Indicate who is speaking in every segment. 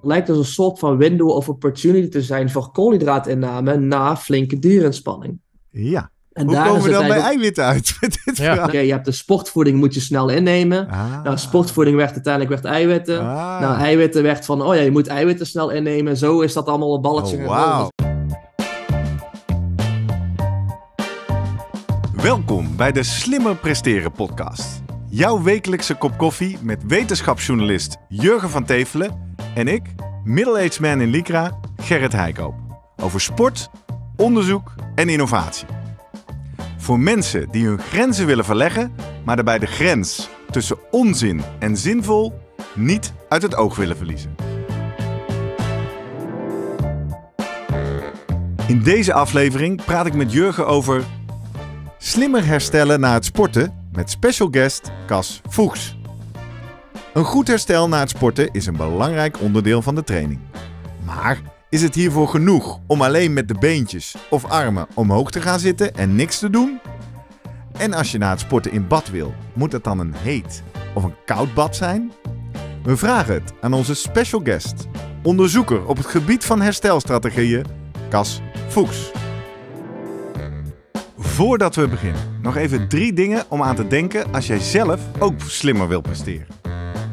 Speaker 1: lijkt als een soort van window of opportunity te zijn voor koolhydraatinname na flinke dierinspanning. Ja. En Hoe daar komen we dan bij eiwitten uit? Oké, je hebt de sportvoeding, moet je snel innemen. Ah. Nou, sportvoeding werd uiteindelijk werd eiwitten. Ah. Nou, eiwitten werd van, oh ja, je moet eiwitten snel innemen. Zo is dat allemaal een balletje. Oh, wow.
Speaker 2: Welkom bij de Slimmer Presteren podcast. Jouw wekelijkse kop koffie met wetenschapsjournalist Jurgen van Tevelen en ik, middle-aged man in Lycra, Gerrit Heikoop. Over sport, onderzoek en innovatie. Voor mensen die hun grenzen willen verleggen, maar daarbij de grens tussen onzin en zinvol niet uit het oog willen verliezen. In deze aflevering praat ik met Jurgen over slimmer herstellen na het sporten met special guest Cas Voegs. Een goed herstel na het sporten is een belangrijk onderdeel van de training. Maar is het hiervoor genoeg om alleen met de beentjes of armen omhoog te gaan zitten en niks te doen? En als je na het sporten in bad wil, moet dat dan een heet of een koud bad zijn? We vragen het aan onze special guest, onderzoeker op het gebied van herstelstrategieën, Cas Fuchs. Voordat we beginnen, nog even drie dingen om aan te denken als jij zelf ook slimmer wil presteren.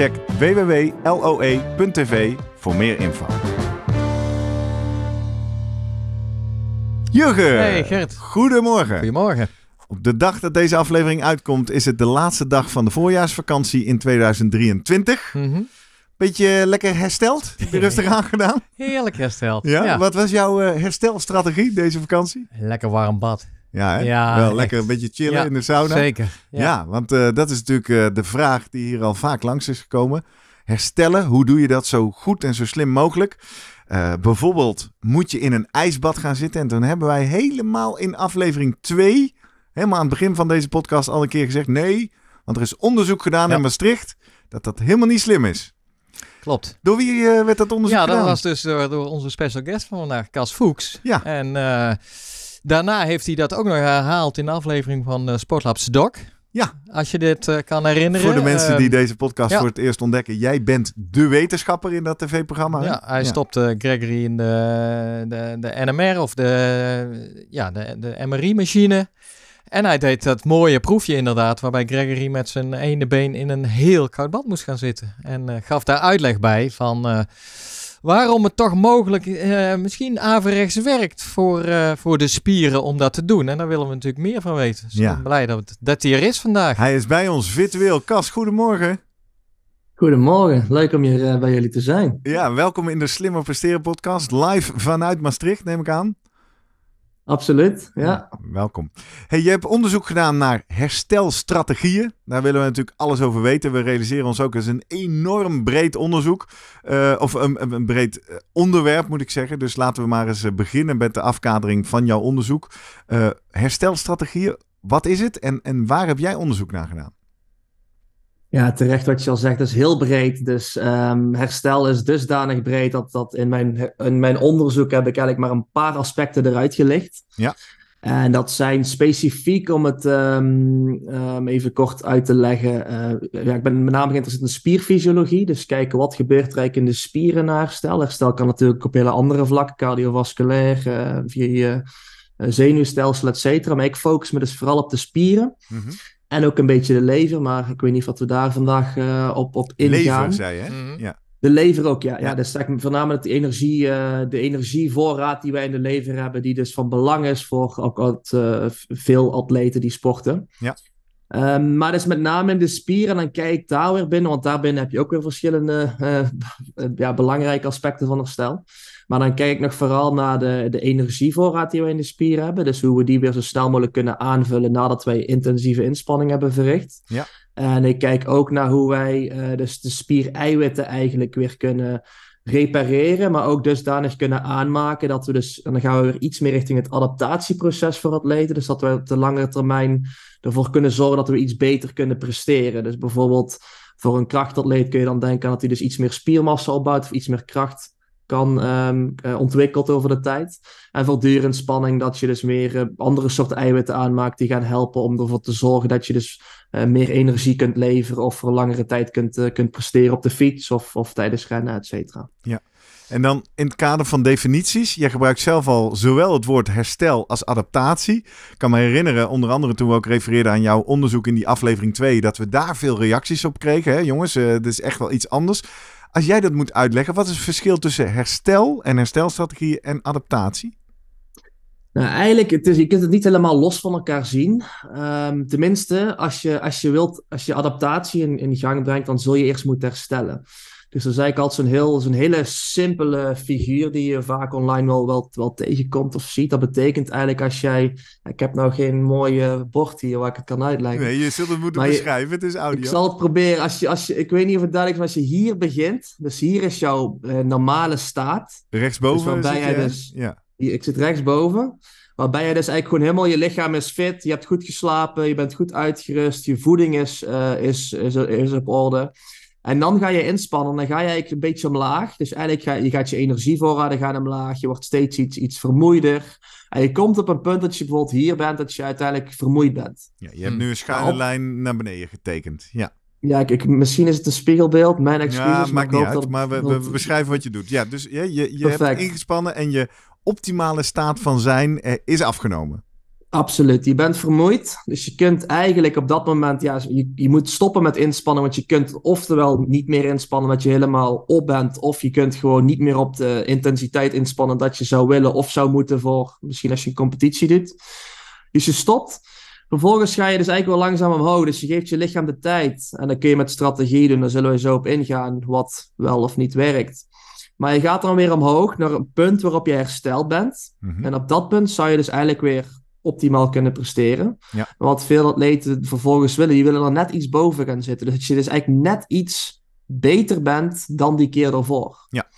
Speaker 2: Check www.loe.tv voor meer info. Jurgen! Hey
Speaker 3: Gert. Goedemorgen.
Speaker 2: Goedemorgen. Op de dag dat deze aflevering uitkomt, is het de laatste dag van de voorjaarsvakantie in 2023. Mm Beetje lekker hersteld? Heb je rustig aangedaan?
Speaker 3: Heerlijk hersteld. Ja? ja?
Speaker 2: Wat was jouw eh, herstelstrategie deze vakantie?
Speaker 3: Lekker warm bad. Ja, wel lekker
Speaker 2: een beetje chillen in de sauna. Zeker. Ja, want eh, dat is natuurlijk eh, de vraag die hier al vaak langs is gekomen. Herstellen, hoe doe je dat zo goed en zo slim mogelijk? Eh, bijvoorbeeld moet je in een ijsbad gaan zitten. En toen hebben wij helemaal in aflevering 2, helemaal aan het begin van deze podcast, al een keer gezegd: nee, want er is onderzoek gedaan in Maastricht dat dat helemaal niet slim is. Klopt. Door wie werd dat onderzoek gedaan? Ja, dat was
Speaker 3: dus door, door, onze special guest van vandaag, Cas Fuchs. Ja. En Daarna heeft hij dat ook nog herhaald in de aflevering van eh, Sportlabs Doc. Ja. Als je dit eh, kan herinneren. Voor de mensen die ehm, deze podcast voor het
Speaker 2: eerst ontdekken. Jij bent de wetenschapper in dat tv-programma. Ja, hij ja.
Speaker 3: stopte eh, Gregory in de, de, de NMR of de, ja, de, de MRI-machine. En hij deed dat mooie proefje inderdaad, waarbij Gregory met zijn ene been in een heel koud bad moest gaan zitten. En gaf daar uitleg bij van waarom het toch mogelijk eh, misschien averechts werkt voor, eh, voor de spieren om dat te doen. En daar willen we natuurlijk meer van weten. Dus ik ben blij dat, dat hij er is vandaag. Hij is bij ons, virtueel. Kas, goedemorgen.
Speaker 1: Goedemorgen, leuk om hier eh, bij jullie te zijn.
Speaker 2: Ja, welkom in de Slimmer Presteren podcast, live vanuit Maastricht neem ik aan. Absoluut, ja. welkom. Hey, je hebt onderzoek gedaan naar herstelstrategieën. Daar willen we natuurlijk alles over weten. We realiseren ons ook, dat een enorm breed onderzoek. Eh, of een, een, breed eh, onderwerp, moet ik zeggen. Dus laten we maar eens eh, beginnen met de afkadering van jouw onderzoek. herstelstrategieën,
Speaker 1: wat is het en, en waar heb jij onderzoek naar gedaan? Ja, terecht wat je al zegt, is heel breed. Dus ehm, herstel is dusdanig breed dat, dat in, mijn, in mijn onderzoek heb ik eigenlijk maar een paar aspecten eruit gelicht. Ja. En dat zijn specifiek, om het ehm, ehm, even kort uit te leggen. Eh, ja, ik ben met name geïnteresseerd in spierfysiologie. Dus kijken wat gebeurt er eigenlijk in de spieren na herstel. Herstel kan natuurlijk op hele andere vlakken, cardiovasculair, eh, via je eh, zenuwstelsel, et cetera. Maar ik focus me dus vooral op de spieren. Mm en ook een beetje de lever, maar ik weet niet wat we daar vandaag eh, op, op ingaan. Lever, zei je, hè? Mhm. ja. De lever ook, ja. ja. ja. Dus voornamelijk de, energie, eh, de energievoorraad die wij in de lever hebben, die dus van belang is voor ook wat, eh, veel atleten die sporten. Ja. Ehm, maar dat is met name in de spieren. en dan kijk daar weer binnen, want daarbinnen heb je ook weer verschillende ja, belangrijke aspecten van herstel. Maar dan kijk ik nog vooral naar de, de energievoorraad die we in de spieren hebben. Dus hoe we die weer zo snel mogelijk kunnen aanvullen nadat wij intensieve inspanning hebben verricht. Ja. En ik kijk ook naar hoe wij eh, dus de spiereiwitten eigenlijk weer kunnen repareren, maar ook dusdanig kunnen aanmaken dat we dus, en dan gaan we weer iets meer richting het adaptatieproces voor atleten, dus dat we op de langere termijn ervoor kunnen zorgen dat we iets beter kunnen presteren. Dus bijvoorbeeld voor een krachtatleet kun je dan denken dat hij dus iets meer spiermassa opbouwt of iets meer kracht kan um, over de tijd. En voortdurend spanning dat je dus meer eh, andere soorten eiwitten aanmaakt die gaan helpen om ervoor te zorgen dat je dus eh, meer energie kunt leveren of voor langere tijd kunt, kunt presteren op de fiets of, of tijdens rennen, et cetera. Ja. En dan in het kader van definities.
Speaker 2: Jij gebruikt zelf al zowel het woord herstel als adaptatie. Ik kan me herinneren, onder andere toen we ook refereerden aan jouw onderzoek in die aflevering 2, dat we daar veel reacties op kregen. Hè? Jongens, het dit is echt wel iets anders. Als jij dat moet uitleggen, wat is het verschil tussen herstel en herstelstrategieën
Speaker 1: en adaptatie? Nou, eigenlijk, het is, je kunt het niet helemaal los van elkaar zien. Ehm, tenminste, als je, als je wilt, als je adaptatie in, in gang brengt, dan zul je eerst moeten herstellen. Dus dat is eigenlijk altijd zo'n heel, zo'n hele simpele figuur die je vaak online wel, wel, tegenkomt of ziet. Dat betekent eigenlijk als jij... Ik heb nou geen mooie bord hier waar ik het kan uitleggen. Nee, je zult
Speaker 2: het moeten beschrijven. het is audio. Ik zal het
Speaker 1: proberen. Als je, als je, ik weet niet of het duidelijk is, maar als je hier begint... Dus hier is jouw eh, normale staat.
Speaker 2: Rechtsboven dus, dus-
Speaker 1: ja. ik zit rechtsboven. Waarbij je dus eigenlijk gewoon helemaal je lichaam is fit. Je hebt goed geslapen. Je bent goed uitgerust. Je voeding is, eh, is, is, is op orde. En dan ga je inspannen, dan ga je eigenlijk een beetje omlaag. Dus eigenlijk ga, je gaat je energievoorraden gaan omlaag, je wordt steeds iets, iets vermoeider. En je komt op een punt dat je bijvoorbeeld hier bent, dat je uiteindelijk vermoeid bent. Ja, je hebt hm. nu een schuine nou, naar beneden getekend, ja. Ja, ik, misschien is het een spiegelbeeld, mijn excuses. Ja, maakt maar niet uit, maar we, we,
Speaker 2: beschrijven wat je doet. Ja, dus je, je, je hebt ingespannen en je
Speaker 1: optimale staat van zijn eh, is afgenomen. Absoluut. Je bent vermoeid. Dus je kunt eigenlijk op dat moment, ja, je, je, moet stoppen met inspannen. Want je kunt oftewel niet meer inspannen dat je helemaal op bent. Of je kunt gewoon niet meer op de intensiteit inspannen dat je zou willen of zou moeten voor misschien als je een competitie doet. Dus je stopt. Vervolgens ga je dus eigenlijk wel langzaam omhoog. Dus je geeft je lichaam de tijd. En dan kun je met strategie doen. Daar zullen we zo op ingaan wat wel of niet werkt. Maar je gaat dan weer omhoog naar een punt waarop je hersteld bent. Mhm. En op dat punt zou je dus eigenlijk weer optimaal kunnen presteren. Wat veel atleten vervolgens willen, die willen er net iets boven gaan zitten. Dus je dus eigenlijk net iets beter bent dan die keer daarvoor. Ja.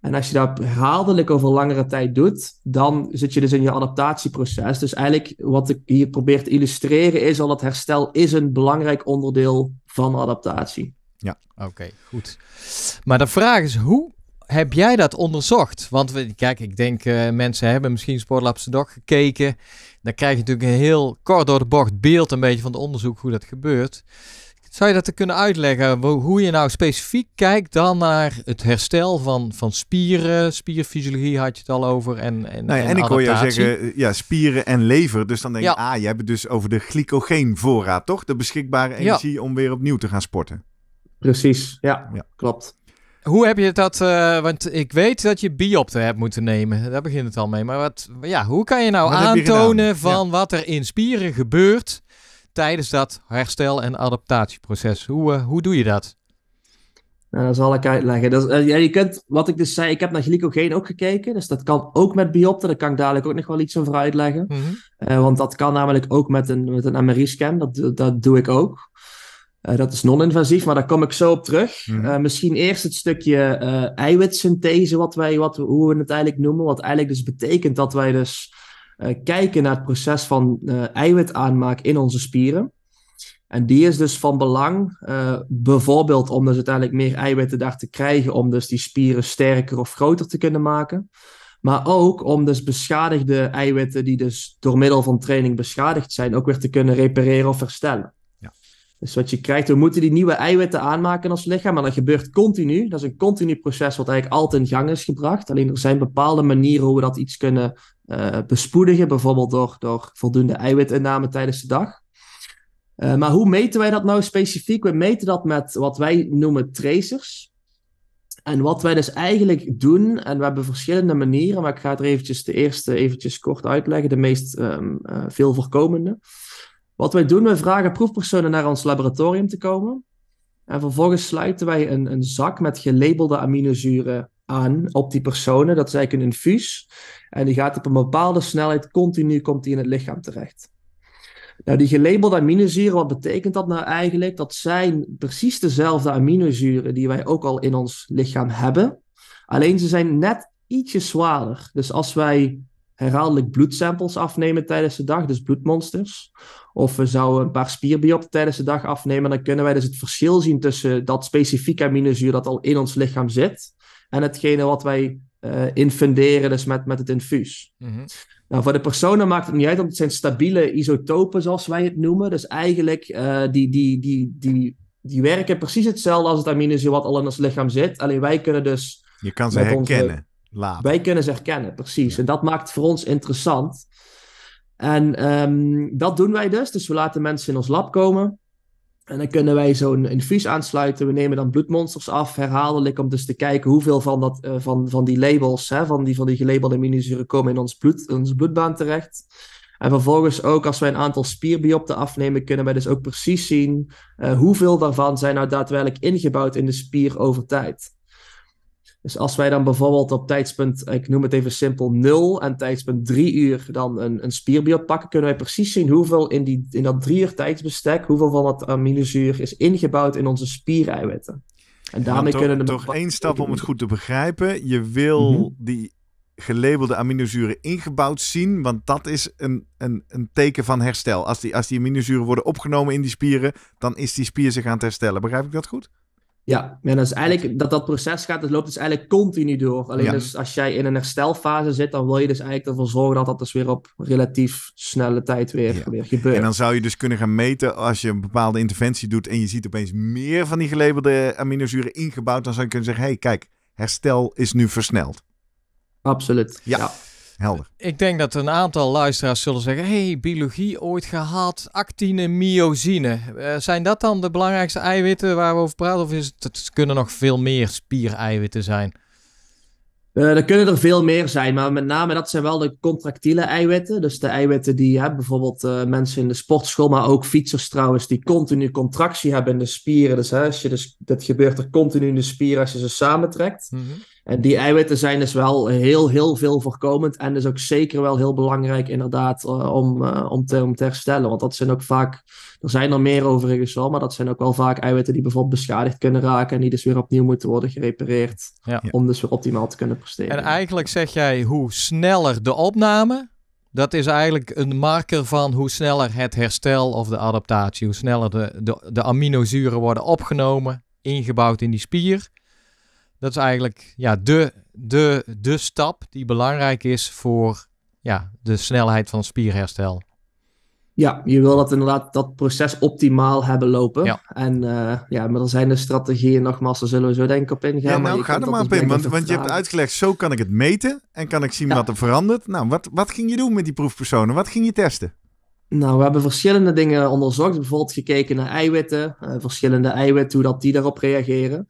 Speaker 1: En als je dat herhaaldelijk over langere tijd doet, dan zit je dus in je adaptatieproces. Dus eigenlijk wat ik hier probeer te illustreren is al dat herstel is een belangrijk onderdeel van adaptatie.
Speaker 3: Ja, oké, goed. Maar de vraag is, hoe heb jij dat onderzocht? Want kijk, ik denk eh, mensen hebben misschien de Dog gekeken. Dan krijg je natuurlijk een heel kort door de bocht beeld een beetje van het onderzoek hoe dat gebeurt. Zou je dat kunnen uitleggen, hoe je nou specifiek kijkt dan naar het herstel van, van spieren? Spierfysiologie had je het al over en En, nou ja, en, en ik hoor jou zeggen,
Speaker 2: eh, ja, spieren en lever. Dus dan denk je, ah, je hebt het dus over de glycogeenvoorraad, toch? De beschikbare energie om weer opnieuw te gaan sporten. Precies,
Speaker 3: ja. klopt. Hoe heb je dat, eh, want ik weet dat je biopte hebt moeten nemen. Daar begint het al mee. Maar wat, ja, hoe kan je nou aantonen van wat er in spieren gebeurt tijdens dat herstel- en adaptatieproces? Hoe, eh, hoe doe je dat?
Speaker 1: Nou, dat zal ik uitleggen. Dat eh, je kunt, wat ik dus zei, ik heb naar glycogeen ook gekeken. Dus dat kan ook met biopte. Daar kan ik dadelijk ook nog wel iets over uitleggen. Mhm. want dat kan namelijk ook met een, met een MRI-scan. Dat, dat doe ik ook. Eh, dat is non-invasief, maar daar kom ik zo op terug. Mhm. Eh, misschien eerst het stukje eh, eiwitsynthese, wat wij, wat, hoe we het eigenlijk noemen. Wat eigenlijk dus betekent dat wij dus kijken naar het proces van eiwitaanmaak in onze spieren. En die is dus van belang, bijvoorbeeld om dus uiteindelijk meer eiwitten daar te krijgen, om dus die spieren sterker of groter te kunnen maken. Maar ook om dus beschadigde eiwitten, die dus door middel van training beschadigd zijn, ook weer te kunnen repareren of herstellen. Dus wat je krijgt, we moeten die nieuwe eiwitten aanmaken als lichaam, maar dat gebeurt continu. Dat is een continu proces wat eigenlijk altijd in gang is gebracht. Alleen er zijn bepaalde manieren hoe we dat iets kunnen eh, bespoedigen, bijvoorbeeld door, door voldoende eiwitinname tijdens de dag. Eh, maar hoe meten wij dat nou specifiek? We meten dat met wat wij noemen tracers. En wat wij dus eigenlijk doen, en we hebben verschillende manieren, maar ik ga er eventjes de eerste eventjes kort uitleggen, de meest um, ehm, eh, veel voorkomende. Wat wij doen, we vragen proefpersonen naar ons laboratorium te komen. En vervolgens sluiten wij een, een zak met gelabelde aminozuren aan op die personen. Dat zij eigenlijk een infuus. En die gaat op een bepaalde snelheid continu komt die in het lichaam terecht. Nou, die gelabelde aminozuren, wat betekent dat nou eigenlijk? Dat zijn precies dezelfde aminozuren die wij ook al in ons lichaam hebben. Alleen ze zijn net ietsje zwaarder. Dus als wij herhaaldelijk bloedsamples afnemen tijdens de dag, dus bloedmonsters. Of we zouden een paar spierbiopten tijdens de dag afnemen. Dan kunnen wij dus het verschil zien tussen dat specifieke aminozuur dat al in ons lichaam zit. En hetgene wat wij eh, infunderen, dus met, met het infuus. Mhm. Nou, voor de personen maakt het niet uit, want het zijn stabiele isotopen, zoals wij het noemen. Dus eigenlijk, uh, die, die, die, die, die werken precies hetzelfde als het aminozuur wat al in ons lichaam zit. Alleen wij kunnen dus... Je kan ze herkennen. Wij kunnen ze herkennen, precies. En dat maakt voor ons interessant. En ehm, dat doen wij dus. Dus we laten mensen in ons lab komen. En dan kunnen wij zo'n infuus aansluiten. We nemen dan bloedmonsters af, herhaaldelijk, om dus te kijken hoeveel van, dat, eh, van, van die labels, hè, van, die, van die gelabelde aminozuren, komen in ons bloed, in onze bloedbaan terecht. En vervolgens ook, als wij een aantal spierbiopten afnemen, kunnen wij dus ook precies zien eh, hoeveel daarvan zijn nou daadwerkelijk ingebouwd in de spier over tijd. Dus als wij dan bijvoorbeeld op tijdspunt, ik noem het even simpel, 0 en tijdspunt 3 uur dan een, een spierbier pakken, kunnen wij precies zien hoeveel in, die, in dat 3 uur tijdsbestek, hoeveel van dat aminozuur is ingebouwd in onze spiereiwitten. En daarmee kunnen we.
Speaker 2: toch één stap om het goed te begrijpen. Je wil mhm. die gelabelde aminozuren ingebouwd zien, want dat is een, een, een teken van herstel. Als die, als die aminozuren worden opgenomen in die spieren, dan is die spier zich aan het herstellen. Begrijp ik dat goed? Ja, en dat is
Speaker 1: eigenlijk, dat dat proces gaat, dat loopt dus eigenlijk continu door. Alleen dus als jij in een herstelfase zit, dan wil je dus eigenlijk ervoor zorgen dat dat dus weer op relatief snelle tijd weer, weer gebeurt. En
Speaker 2: dan zou je dus kunnen gaan meten als je een bepaalde interventie doet en je ziet opeens
Speaker 1: meer van die gelabelde aminozuren
Speaker 2: ingebouwd, dan zou je kunnen zeggen, hé hey, kijk, herstel is nu versneld. Absoluut, ja
Speaker 1: helder.
Speaker 3: Ik denk dat een aantal luisteraars zullen zeggen: hey, biologie ooit gehaald? actine, myosine. Eh, zijn dat dan de belangrijkste eiwitten waar we over praten? Of is het,
Speaker 1: kunnen nog veel meer spiereiwitten zijn? Eh, er kunnen er veel meer zijn, maar met name dat zijn wel de contractiele eiwitten. Dus de eiwitten die hè, bijvoorbeeld eh, mensen in de sportschool, maar ook fietsers trouwens, die continu contractie hebben in de spieren. Dus, als je dus dat gebeurt er continu in de spieren als je ze samentrekt. Mm en die eiwitten zijn dus wel heel, heel veel voorkomend. En dus ook zeker wel heel belangrijk, inderdaad, eh, om, eh, om, te, om te herstellen. Want dat zijn ook vaak, er zijn er meer overigens wel, maar dat zijn ook wel vaak eiwitten die bijvoorbeeld beschadigd kunnen raken. En die dus weer opnieuw moeten worden gerepareerd. Om dus weer optimaal te kunnen presteren. En
Speaker 3: eigenlijk zeg jij hoe sneller de opname. Dat is eigenlijk een marker van hoe sneller het herstel of de adaptatie, hoe sneller de, de, de aminozuren worden opgenomen, ingebouwd in die spier dat is eigenlijk ja, de, de, de stap die belangrijk is voor ja, de snelheid van spierherstel.
Speaker 1: Ja, je wil dat inderdaad dat proces optimaal hebben lopen. Ja. En uh, ja, maar er zijn de strategieën nogmaals, daar zullen we zo denk ik op ingaan. Ja, nou ga er maar dus op in, want, want je hebt
Speaker 2: uitgelegd, zo kan ik het meten en kan ik zien wat
Speaker 1: er verandert. Nou, wat, wat ging je doen met die proefpersonen? Wat ging je testen? Nou, we hebben verschillende dingen onderzocht. Bijvoorbeeld gekeken naar eiwitten, eh, verschillende eiwitten, hoe dat die daarop reageren.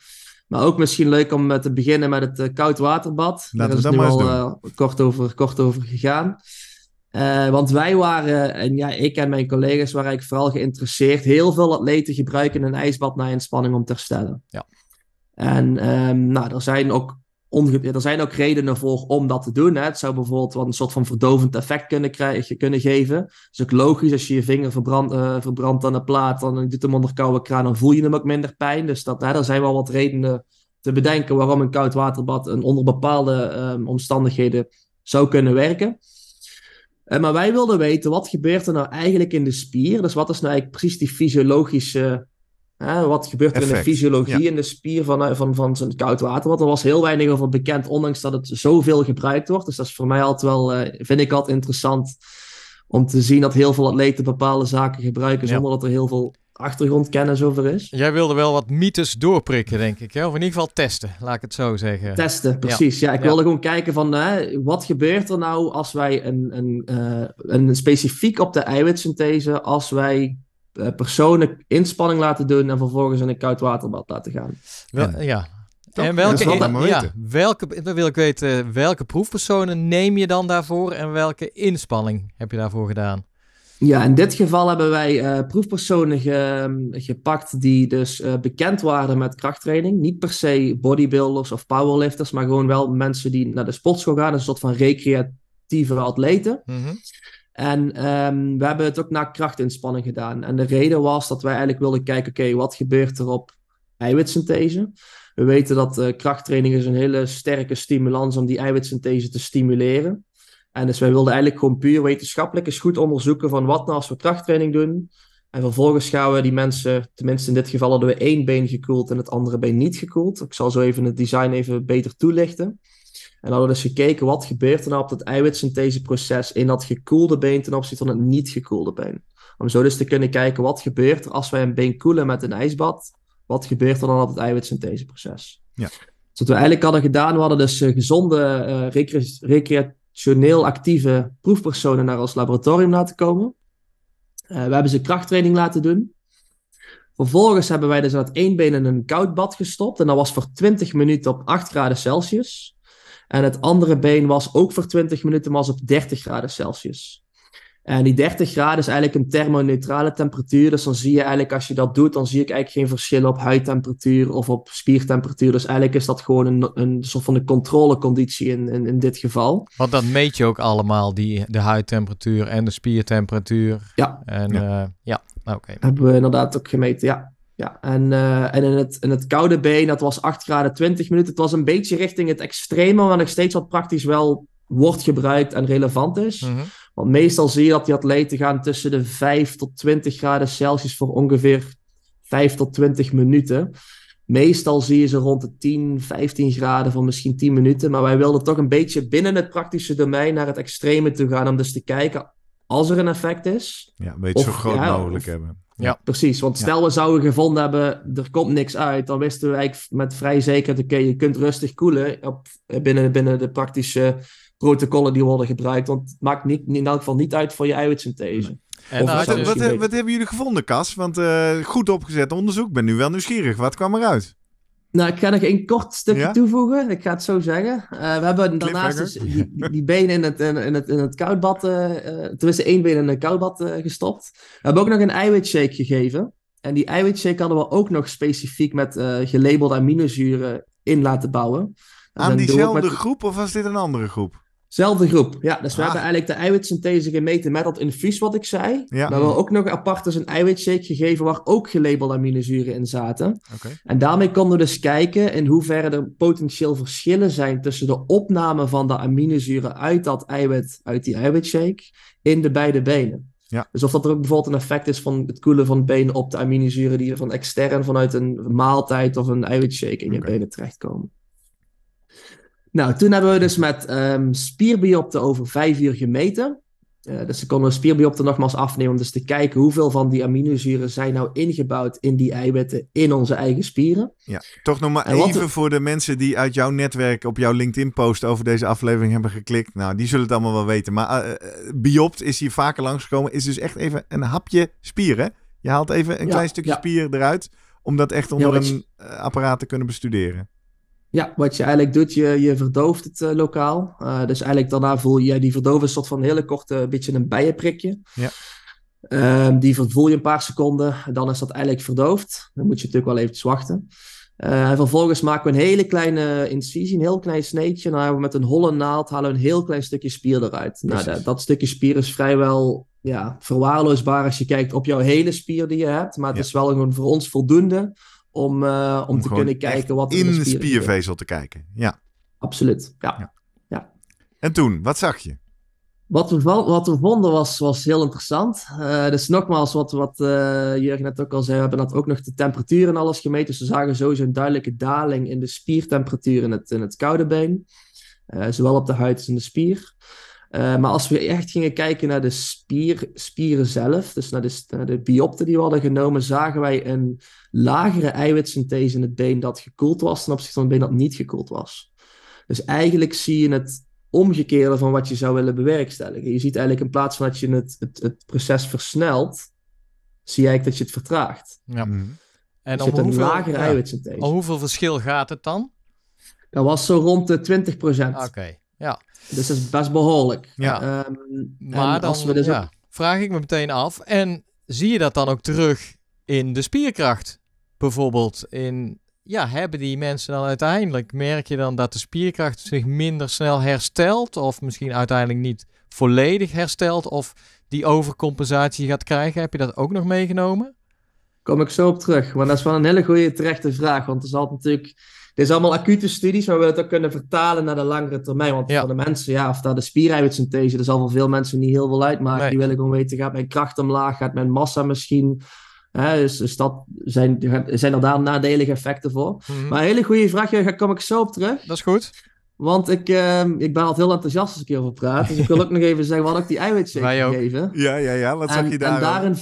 Speaker 1: Maar ook misschien leuk om eh, te beginnen met het eh, koudwaterbad. Daar is het nu al eh, kort, over, kort over gegaan. want wij waren, en ja, ik en mijn collega's waren eigenlijk vooral geïnteresseerd. Heel veel atleten gebruiken een ijsbad na inspanning om te herstellen. Ja. En ehm, nou, er zijn ook onge... er zijn ook redenen voor om dat te doen. Hè. Het zou bijvoorbeeld wat een soort van verdovend effect kunnen, krijgen, kunnen geven. Het is ook logisch, als je je vinger eh, verbrandt aan een plaat, dan doet hem onder koude kraan, dan voel je hem ook minder pijn. Dus dat, hè, er zijn wel wat redenen te bedenken waarom een koud waterbad een onder bepaalde ehm, omstandigheden zou kunnen werken. Eh, maar wij wilden weten, wat gebeurt er nou eigenlijk in de spier? Dus wat is nou eigenlijk precies die fysiologische wat gebeurt er in de fysiologie, in de spier van, eh, van, van zo'n koud Want Er was heel weinig over bekend, ondanks dat het zoveel gebruikt wordt. Dus dat is voor mij altijd wel, eh, vind ik altijd interessant om te zien dat heel veel atleten bepaalde zaken gebruiken zonder dat er heel veel achtergrondkennis over is.
Speaker 3: Jij wilde wel wat mythes doorprikken, denk ik. Hè? Of in ieder geval testen, laat ik het zo zeggen. Testen, precies. Ja, ik wilde
Speaker 1: gewoon kijken van hè, eh, wat gebeurt er nou als wij een, een, een specifiek op de eiwitsynthese, als wij eh, personen inspanning laten doen en vervolgens in een koud waterbad laten gaan. ja.
Speaker 3: ja. En welke, dat ja, welke, wil ik weten, welke proefpersonen neem je dan daarvoor en welke inspanning heb je daarvoor gedaan?
Speaker 1: Ja, in dit geval hebben wij eh, proefpersonen ehm, gepakt die dus eh, bekend waren met krachttraining. Niet per se bodybuilders of powerlifters, maar gewoon wel mensen die naar de sportschool gaan, een soort van recreatieve atleten. Mhm. En ehm, we hebben het ook naar krachtinspanning gedaan. En de reden was dat wij eigenlijk wilden kijken, oké, wat gebeurt er op eiwitsynthese? We weten dat eh, krachttraining is een hele sterke stimulans om die eiwitsynthese te stimuleren. En dus wij wilden eigenlijk gewoon puur wetenschappelijk eens goed onderzoeken van wat nou als we krachttraining doen. En vervolgens gaan we die mensen, tenminste in dit geval hadden we één been gekoeld en het andere been niet gekoeld. Ik zal zo even het design even beter toelichten. En hadden we dus gekeken wat gebeurt er nou op dat eiwitsyntheseproces in dat gekoelde been ten opzichte van het niet gekoelde been. Om zo dus te kunnen kijken wat gebeurt er als wij een been koelen met een ijsbad. Wat gebeurt er dan op het eiwitsyntheseproces? Ja. Dus wat we eigenlijk hadden gedaan, we hadden dus eh, gezonde, uh, recreationeel actieve proefpersonen naar ons laboratorium laten komen. Eh, we hebben ze krachttraining laten doen. Vervolgens hebben wij dus aan het één been in een koud bad gestopt. En dat was voor 20 minuten op 8 graden Celsius. En het andere been was ook voor 20 minuten, maar was op 30 graden Celsius. En die 30 graden is eigenlijk een thermoneutrale temperatuur. Dus dan zie je eigenlijk, als je dat doet, dan zie ik eigenlijk geen verschil op huidtemperatuur of op spiertemperatuur. Dus eigenlijk is dat gewoon een, een soort van de controleconditie in, in, in, dit geval. Want dat
Speaker 3: meet je ook allemaal, die, de huidtemperatuur en de spiertemperatuur. Ja. En,
Speaker 1: ja, eh, oké. Hebben we inderdaad ook gemeten, ja. Ja, en, eh, en in, het, in het koude been, dat was 8 graden 20 minuten. Het was een beetje richting het extreme, maar nog steeds wat praktisch wel wordt gebruikt en relevant is. Mhm. Want meestal zie je dat die atleten gaan tussen de 5 tot 20 graden Celsius voor ongeveer 5 tot 20 minuten. Meestal zie je ze rond de 10, 15 graden voor misschien 10 minuten. Maar wij wilden toch een beetje binnen het praktische domein naar het extreme toe gaan. Om dus te kijken, als er een effect is.
Speaker 2: Ja, een beetje of, zo groot ja, mogelijk hebben.
Speaker 1: Ja. Precies, want stel we zouden gevonden hebben, er komt niks uit, dan wisten we eigenlijk met vrij zekerheid, oké, je kunt rustig koelen op, binnen, binnen de praktische protocollen die worden gebruikt, want het maakt niet, in elk geval niet uit voor je eiwitsynthese. En wat, dus- wat, hebben
Speaker 2: jullie gevonden, Cas? Want eh, goed opgezet onderzoek, ben nu wel nieuwsgierig. Wat kwam eruit?
Speaker 1: Nou, ik ga nog een kort stukje toevoegen. Ik ga het zo zeggen. Eh, we hebben daarnaast dus die, benen in het, in het, in het koudbad, uh, tenminste één been in het koudbad gestopt. We hebben ook nog een eiwitshake gegeven. En die eiwitshake hadden we ook nog specifiek met gelabelde aminozuren in laten bouwen. Aan diezelfde groep of was dit een andere groep? Zelfde groep, ja. Dus we ah. hebben eigenlijk de eiwitsynthese gemeten met dat infuus wat ik zei. Ja. Maar we ook nog apart dus een eiwitshake gegeven waar ook gelabelde aminozuren in zaten. Okay. En daarmee konden we dus kijken in hoeverre er potentieel verschillen zijn tussen de opname van de aminozuren uit dat eiwit, uit die eiwitshake, in de beide benen. Ja. Dus of dat er ook bijvoorbeeld een effect is van het koelen van benen op de aminozuren die van extern vanuit een maaltijd of een eiwitshake in je benen terechtkomen. Nou, toen hebben we dus met um, ehm, spierbiopte over vijf uur gemeten. Eh, dus ze konden spierbiopte nogmaals afnemen om dus te kijken hoeveel van die aminozuren zijn nou ingebouwd in die eiwitten in onze eigen spieren. Ja, toch nog maar even
Speaker 2: voor de mensen die uit jouw netwerk op jouw LinkedIn-post over deze aflevering hebben geklikt. Nou, die zullen het allemaal wel weten. Maar uh, biopt is hier vaker langsgekomen, is dus echt even een hapje spieren. Je haalt
Speaker 1: even een klein stukje spier eruit om dat echt onder een
Speaker 2: apparaat te kunnen bestuderen.
Speaker 1: Ja, wat je eigenlijk doet, je, verdooft het eh, lokaal. Eh, dus eigenlijk daarna voel je die verdoven een soort van hele korte, beetje een bijenprikje. Ja. Ehm, die voel je een paar seconden, dan is dat eigenlijk verdoofd. Dan moet je natuurlijk wel eventjes wachten. en eh, vervolgens maken we een hele kleine incisie, een heel klein sneetje. En dan we met een holle naald halen we een heel klein stukje spier eruit. Nou, dat, stukje spier is vrijwel ja, verwaarloosbaar als je kijkt op jouw hele spier die je hebt. Maar het is wel gewoon voor ons voldoende eh, om, om, te kunnen kijken wat in de spiervezel, te kijken. Ja,
Speaker 2: absoluut. Ja.
Speaker 1: ja. En toen, wat zag je? Wat we, wat we vonden was, was heel interessant. Eh, dus nogmaals, wat, wat uh, Jurgen net ook al zei, we hebben dat ook nog de temperatuur en alles gemeten. Dus we zagen sowieso een duidelijke daling in de spiertemperatuur in het, in het koude been. zowel op de huid als in de spier. Eh, maar als we echt gingen kijken naar de spier, spieren zelf, dus naar de, naar de biopte die we hadden genomen, zagen wij een lagere eiwitsynthese in het been dat gekoeld was ten opzichte van het been dat niet gekoeld was. Dus eigenlijk zie je het omgekeerde van wat je zou willen bewerkstelligen. Je ziet eigenlijk in plaats van dat je het, het, het proces versnelt, zie je eigenlijk dat je het vertraagt. Ja. Mhm. En dus hoeveel, een lagere eiwitsynthese. Al hoeveel verschil gaat het dan? Dat was zo rond de 20 procent. Oké. Ja. Dus dat is best behoorlijk. Ja. Ehm, maar dan, als we dus
Speaker 3: vraag ik me meteen af. En zie je dat dan ook terug in de spierkracht? Bijvoorbeeld in... Ja, hebben die mensen dan uiteindelijk... Merk je dan dat de spierkracht zich minder snel herstelt? Of misschien uiteindelijk niet volledig herstelt? Of die overcompensatie gaat krijgen? Heb je dat ook nog
Speaker 1: meegenomen? Kom ik zo op terug. Want dat is wel een hele goede terechte vraag. Want er zal natuurlijk dit is allemaal acute studies, maar we willen het ook kunnen vertalen naar de langere termijn. Want voor de mensen, ja, of daar de spiereiwitsynthese, dat zal voor veel mensen niet heel veel uitmaken. Die willen gewoon weten, gaat mijn kracht omlaag, gaat mijn massa misschien... Hè, is, is dat, zijn, zijn er daar nadelige effecten voor? Mhm. Maar een hele goede vraag, daar kom ik zo op terug. Dat is goed. Want ik, ehm, ik ben altijd heel enthousiast als ik hierover praat. Dus ik wil ook nog even zeggen, wat ik die eiwitsynthese gegeven. Ja, ja, ja. Wat zag je daar? En daarin,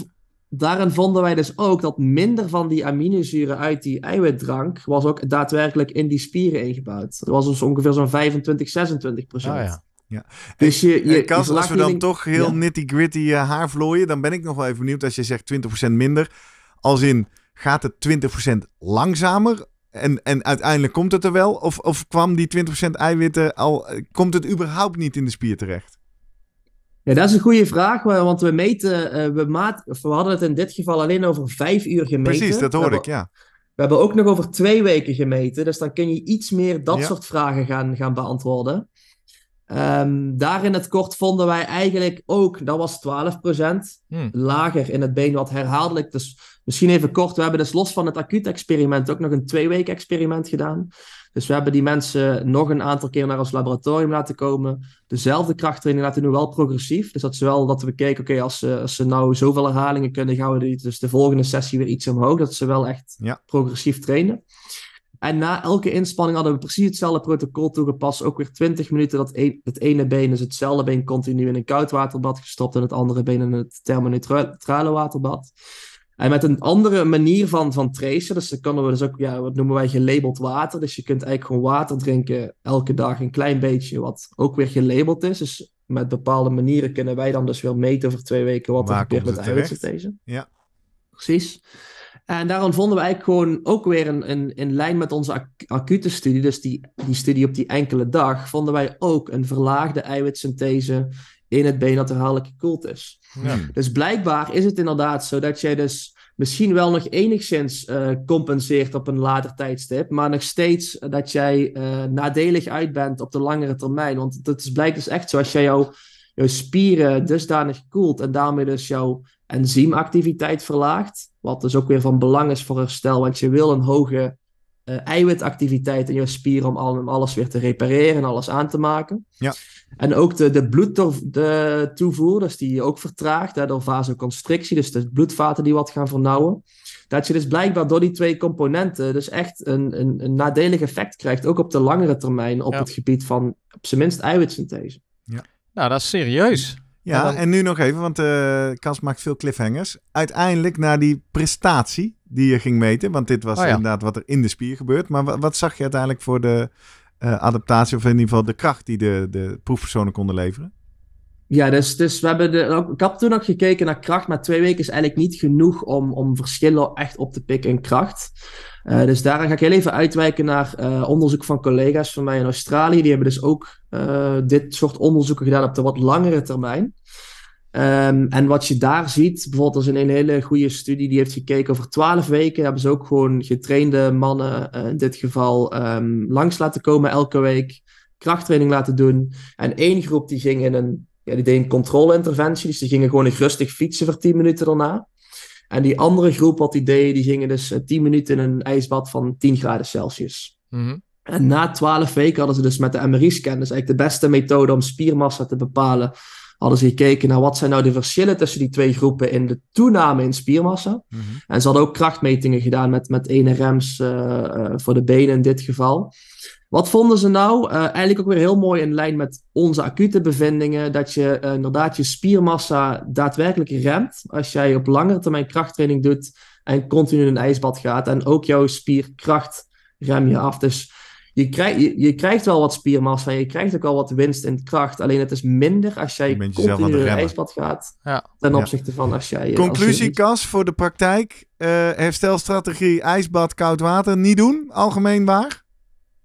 Speaker 1: daarin vonden wij dus ook dat minder van die aminozuren uit die eiwitdrank was ook daadwerkelijk in die spieren ingebouwd. Dat was dus ongeveer zo'n 25, 26 procent. Ah, ja.
Speaker 2: Ja. Dus je, eh, je, dus als we dan toch heel nitty-gritty eh, haar vlooien, dan ben ik nog wel even benieuwd als je zegt 20% minder. Als in, gaat het 20% langzamer en, en uiteindelijk komt het er wel? Of, of kwam die 20% eiwitten al, eh, komt het überhaupt niet in de spier
Speaker 1: terecht? Ja, dat is een goede vraag, want we meten, eh, we, maat, we hadden het in dit geval alleen over vijf uur gemeten. Precies, dat hoor ik, ja. We hebben ook nog over twee weken gemeten, dus dan kun je iets meer dat soort vragen gaan, gaan beantwoorden. Um, daar in het kort vonden wij eigenlijk ook, dat was 12%, hmm. lager in het been wat herhaaldelijk. Dus misschien even kort, we hebben dus los van het acuut experiment ook nog een twee weken experiment gedaan. Dus we hebben die mensen nog een aantal keer naar ons laboratorium laten komen. Dezelfde krachttraining laten doen, wel progressief. Dus dat is wel dat we kijken, oké, als, ze, als ze nou zoveel herhalingen kunnen, gaan we die, dus de volgende sessie weer iets omhoog. Dat ze wel echt progressief trainen. En na elke inspanning hadden we precies hetzelfde protocol toegepast. Ook weer 20 minuten dat e-, het ene been, dus hetzelfde been, continu in een koud waterbad gestopt en het andere been in het thermoneutrale waterbad. En met een andere manier van, van tracen, dus dan kunnen we dus ook, ja, wat noemen wij gelabeld water. Dus je kunt eigenlijk gewoon water drinken elke dag, een klein beetje, wat ook weer gelabeld is. Dus met bepaalde manieren kunnen wij dan dus wel meten over twee weken wat er gebeurt met eiwitsynthese. Ja. Precies. En daarom vonden we eigenlijk gewoon ook weer een, een, in lijn met onze acute studie, dus die, die studie op die enkele dag, vonden wij ook een verlaagde eiwitsynthese in het benaturale cult is. Ja. Hmm. Dus blijkbaar is het inderdaad zo dat jij dus misschien wel nog enigszins eh, compenseert op een later tijdstip, maar nog steeds eh, dat jij eh, nadelig uit bent op de langere termijn. Want dat is blijkt dus echt zo als jij jouw spieren dusdanig koelt en daarmee dus jouw enzymactiviteit verlaagt, wat dus ook weer van belang is voor herstel, want je wil een hoge eh, eiwitactiviteit in je spieren om, al, alles weer te repareren en alles aan te maken. Ja. En ook de, de bloedtoevoer, dus die ook vertraagt hè, door vasoconstrictie, dus de bloedvaten die wat gaan vernauwen. Dat je dus blijkbaar door die twee componenten dus echt een, een, een nadelig effect krijgt, ook op de langere termijn, op het gebied van op zijn minst eiwitsynthese.
Speaker 3: Ja. Nou, dat is serieus. Ja, nou, en
Speaker 2: nu nog even, want uh, eh, Kans maakt veel cliffhangers. Uiteindelijk, naar die prestatie, die je ging meten. Want dit was oh inderdaad wat er in de spier gebeurt. Maar wat, zag je uiteindelijk voor de eh, adaptatie, of in ieder geval de kracht die de, de proefpersonen konden leveren?
Speaker 1: Ja, dus, dus we hebben de, ik heb toen ook gekeken naar kracht, maar twee weken is eigenlijk niet genoeg om, om verschillen echt op te pikken in kracht. Eh, dus daar ga ik heel even uitwijken naar eh, onderzoek van collega's van mij in Australië. Die hebben dus ook dit soort onderzoeken gedaan op de wat langere termijn. Ehm, en wat je daar ziet, bijvoorbeeld als in een hele goede studie, die heeft gekeken over twaalf weken, hebben ze ook gewoon getrainde mannen, eh, in dit geval, ehm, langs laten komen elke week, krachttraining laten doen. En één groep die ging in een, ja, die deed een controleinterventie, dus die gingen gewoon rustig fietsen voor tien minuten daarna. En die andere groep, wat die die gingen dus eh, tien minuten in een ijsbad van 10 graden Celsius. Mhm. En na twaalf weken hadden ze dus met de MRI-scan, dus eigenlijk de beste methode om spiermassa te bepalen, hadden ze gekeken naar wat zijn nou de verschillen tussen die twee groepen in de toename in spiermassa. Mhm. En ze hadden ook krachtmetingen gedaan met, met NRM's uh, eh, eh, voor de benen in dit geval. Wat vonden ze nou? Eh, eigenlijk ook weer heel mooi in lijn met onze acute bevindingen, dat je inderdaad je spiermassa daadwerkelijk remt als jij op langere termijn krachttraining doet en continu in een ijsbad gaat. En ook jouw spierkracht rem je af. Dus je, je, krijgt wel wat spiermassa, je krijgt ook al wat winst en kracht. Alleen het is minder als jij je continu een ijsbad gaat ja. ten opzichte van als jij... Eh, Conclusie,
Speaker 2: Cas, voor de praktijk. Eh, herstelstrategie, ijsbad, koud water, niet doen, algemeen waar?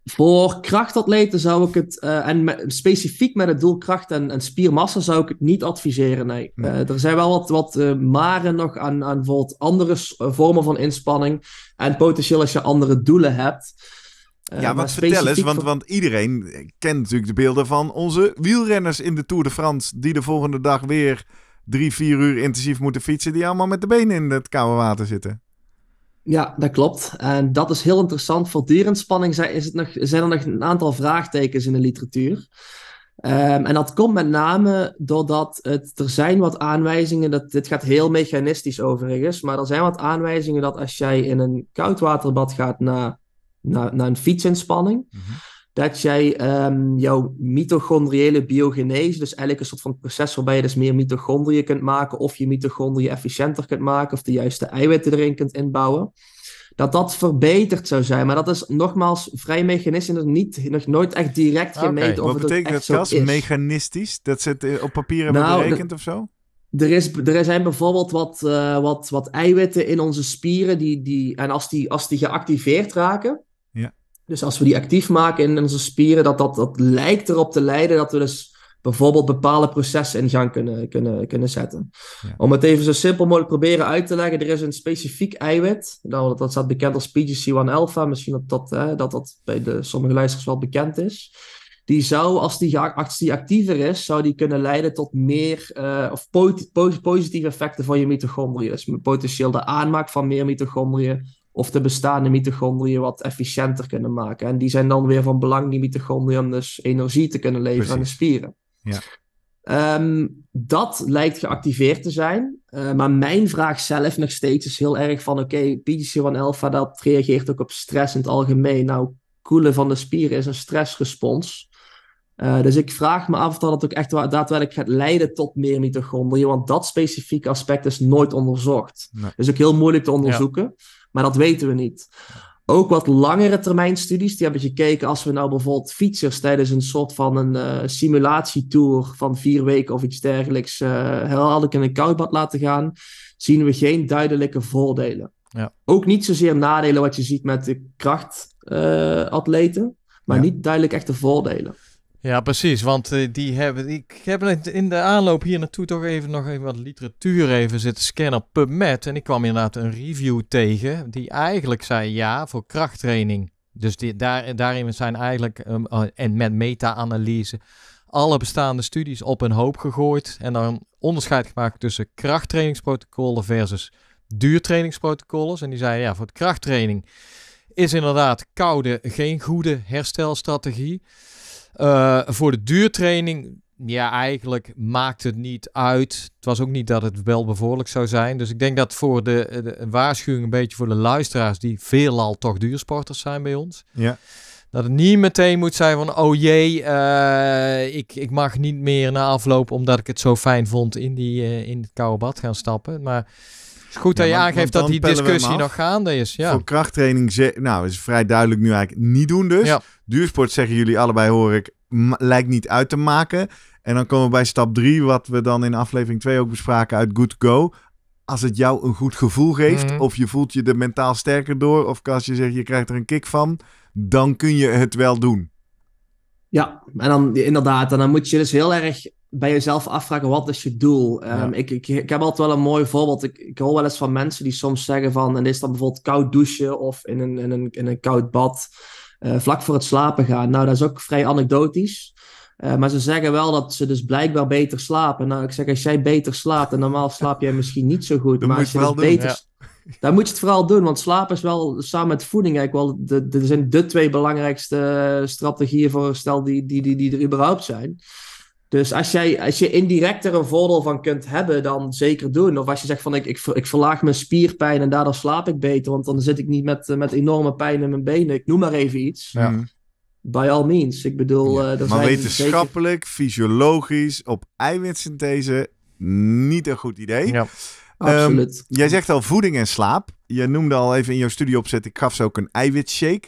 Speaker 1: Voor krachtatleten zou ik het, eh, en specifiek met het doel kracht en, spiermassa, zou ik het niet adviseren. Nee. er zijn wel wat, wat maren nog aan, aan bijvoorbeeld andere vormen van inspanning. En potentieel als je andere doelen hebt. Eh, ja, wat want vertel eens, want, want
Speaker 2: iedereen kent natuurlijk de beelden van onze wielrenners in de Tour de France, die de volgende dag weer drie, vier uur intensief moeten fietsen, die allemaal met de benen in het koude water zitten.
Speaker 1: Ja, dat klopt. En dat is heel interessant. Voor dierenspanning zijn, is het nog, zijn er nog een aantal vraagtekens in de literatuur. Ehm, en dat komt met name doordat het, er zijn wat aanwijzingen, dat, dit gaat heel mechanistisch overigens, maar er zijn wat aanwijzingen dat als jij in een koudwaterbad gaat na naar een fietsinspanning. Mhm. Dat jij ehm, jouw mitochondriële biogenese, dus eigenlijk een soort van proces waarbij je dus meer mitochondriën kunt maken, of je mitochondriën efficiënter kunt maken, of de juiste eiwitten erin kunt inbouwen dat dat verbeterd zou zijn. Maar dat is nogmaals vrij mechanistisch en niet, nog nooit echt direct gemeten. Okay. Of Wat betekent dat zelfs mechanistisch? Dat zit eh, op papier nou, berekend of zo? Er, is, er zijn bijvoorbeeld wat, eh, wat, wat eiwitten in onze spieren, die, die, en als die, als die geactiveerd raken, dus als we die actief maken in onze spieren, dat, dat, dat lijkt erop te leiden dat we dus bijvoorbeeld bepaalde processen in gang kunnen, kunnen, kunnen zetten. Om het even zo simpel mogelijk proberen uit te leggen, er is een specifiek eiwit, nou, dat, staat bekend als PGC1-alpha, misschien dat dat, hè, dat dat bij de, sommige luisteraars wel bekend is. Die zou, als die, als actiever is, zou die kunnen leiden tot meer eh, of positieve effecten van je mitochondriën. Dus potentieel de aanmaak van meer mitochondriën, of de bestaande mitochondriën wat efficiënter kunnen maken. En die zijn dan weer van belang, die mitochondriën, om dus energie te kunnen leveren aan de spieren. Ja. Ehm, dat lijkt geactiveerd te zijn. Eh, maar mijn vraag zelf nog steeds is heel erg van... oké, okay, 1 alpha dat reageert ook op stress in het algemeen. Nou, koelen van de spieren is een stressrespons. Eh, dus ik vraag me af of dat ook echt daadwerkelijk gaat leiden tot meer mitochondriën. Want dat specifieke aspect is nooit onderzocht. Nee. Dus ook heel moeilijk te onderzoeken. Ja. Maar dat weten we niet. Ook wat langere termijn studies, die hebben gekeken als we nou bijvoorbeeld fietsers tijdens een soort van een eh, simulatietour van vier weken of iets dergelijks eh, heel herhaaldelijk in een koudbad laten gaan, zien we geen duidelijke voordelen. Ja. Ook niet zozeer nadelen wat je ziet met de krachtatleten, uh, maar niet duidelijk echte voordelen.
Speaker 3: Ja, precies. Want eh, die hebben, ik heb in de aanloop hier naartoe toch even nog even wat literatuur even zitten scannen op PubMed. En ik kwam inderdaad een review tegen die eigenlijk zei ja voor krachttraining. Dus daar, daarin zijn eigenlijk, ehm, eh, en met meta-analyse, alle bestaande studies op een hoop gegooid. En dan onderscheid gemaakt tussen krachttrainingsprotocollen versus duurtrainingsprotocollen. En die zeiden ja, voor krachttraining is inderdaad koude geen goede herstelstrategie. Eh, voor de duurtraining, ja, eigenlijk maakt het niet uit. Het was ook niet dat het wel bevoorlijk zou zijn. Dus ik denk dat voor de, waarschuwing een beetje voor de luisteraars, die veelal toch duursporters zijn bij ons. Ja. Dat het niet meteen moet zijn van, oh jee, eh, ik, ik mag niet meer na afloop omdat ik het zo fijn vond in, die, eh, in het koude bad gaan stappen. Maar goed dat je aangeeft dat die discussie nog gaande is. Ja. Voor
Speaker 2: krachttraining nou, is vrij duidelijk nu eigenlijk niet doen dus. Duursport zeggen jullie allebei, hoor ik, lijkt niet uit te maken. En dan komen we bij stap 3, wat we dan in aflevering 2 ook bespraken uit Good Go. Als het jou een goed gevoel geeft, mhm. of je voelt je er mentaal sterker door, of als je zegt je krijgt er een kick van, dan kun je het wel doen.
Speaker 1: Ja, en dan inderdaad, en dan moet je dus heel erg bij jezelf afvragen, wat is je doel? Um, ik, ik, ik, heb altijd wel een mooi voorbeeld. Ik, ik hoor wel eens van mensen die soms zeggen van, en is dan bijvoorbeeld koud douchen of in een, in een, in een koud bad, eh, vlak voor het slapen gaan. Nou, dat is ook vrij anekdotisch. Eh, maar ze zeggen wel dat ze dus blijkbaar beter slapen. Nou, ik zeg, als jij beter slaapt, en normaal slaap jij misschien niet zo goed, maar als je dus beter... Daar moet je het vooral doen, want slaap is wel samen met voeding eigenlijk wel... De, de, zijn de twee belangrijkste strategieën voor stel die, die, die, die er überhaupt zijn. Dus als, jij, als je indirect er een voordeel van kunt hebben, dan zeker doen. Of als je zegt van ik, ik, ik verlaag mijn spierpijn en daardoor slaap ik beter, want dan zit ik niet met, eh, met enorme pijn in mijn benen. Ik noem maar even iets. Ja. Mm. By all means. Ik bedoel, ja. Eh, dat maar wetenschappelijk,
Speaker 2: fysiologisch, op eiwitsynthese, niet een goed idee. Ja. Ehm, Absoluut. Jij zegt al voeding en slaap. Je noemde al even in jouw studieopzet, ik gaf ze ook een eiwitshake.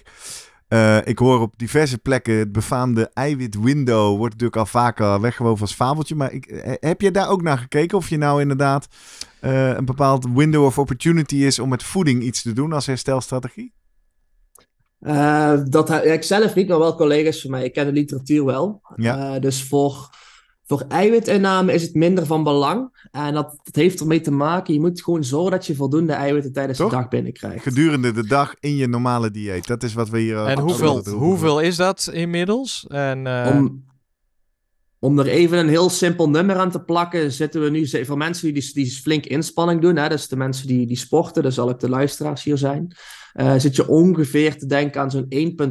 Speaker 2: Eh, ik hoor op diverse plekken het befaamde eiwit window. Wordt natuurlijk al vaker weggewoven als fabeltje. Maar ik, eh, heb je daar ook naar gekeken? Of je nou inderdaad eh, een bepaald window of opportunity is om met voeding iets te doen als herstelstrategie?
Speaker 1: dat ik zelf niet, maar wel collega's van mij. Ik ken de literatuur wel. dus voor door eiwitinname is het minder van belang. En dat, heeft ermee te maken, je moet gewoon zorgen dat je voldoende eiwitten tijdens de dag binnenkrijgt.
Speaker 2: Gedurende de dag in je normale dieet. Dat is wat we hier... En eh, hoeveel,
Speaker 3: hoeveel
Speaker 1: is dat inmiddels? En, eh, Om, om er even een heel simpel nummer aan te plakken, zitten we nu voor mensen die, die flink inspanning doen, hè, dus de mensen die, die sporten, daar zal ik de luisteraars hier zijn, eh, zit je ongeveer te denken aan zo'n 1,6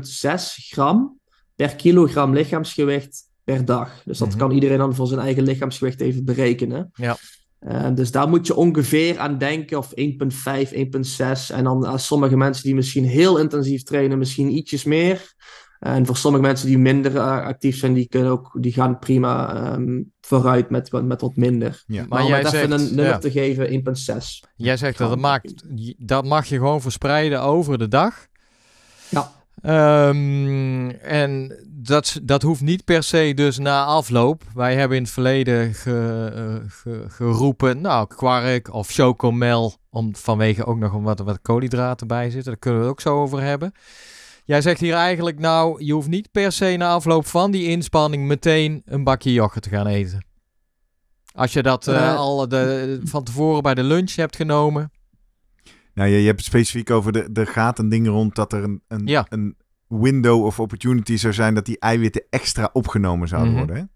Speaker 1: gram per kilogram lichaamsgewicht per dag. Dus dat mhm. kan iedereen dan voor zijn eigen lichaamsgewicht even berekenen. Ja. Eh, dus daar moet je ongeveer aan denken, of 1,5, 1,6. En dan als eh, sommige mensen die misschien heel intensief trainen, misschien ietsjes meer. En voor sommige mensen die minder eh, actief zijn, die, kunnen ook, die gaan prima ehm, vooruit met, met wat minder. Maar, jij om het even een nummer te geven, 1,6. Jij zegt dat, dat, maakt,
Speaker 3: dat mag je gewoon verspreiden over de dag. Ja. Ehm, en dat, dat hoeft niet per se dus na afloop. Wij hebben in het verleden eh, geroepen, nou, kwark of chocomel, om, vanwege ook nog wat, wat koolhydraten bij zitten. Daar kunnen we het ook zo over hebben. Jij zegt hier eigenlijk, nou, je hoeft niet per se na afloop van die inspanning meteen een bakje yoghurt te gaan eten. Als je dat eh, eh. al de, van tevoren bij de lunch hebt genomen.
Speaker 2: Nou, je, je hebt specifiek over de, de gaat een ding rond dat er een, een, ja. een window of opportunity zou zijn dat die eiwitten extra opgenomen zouden mhm. worden. Hè?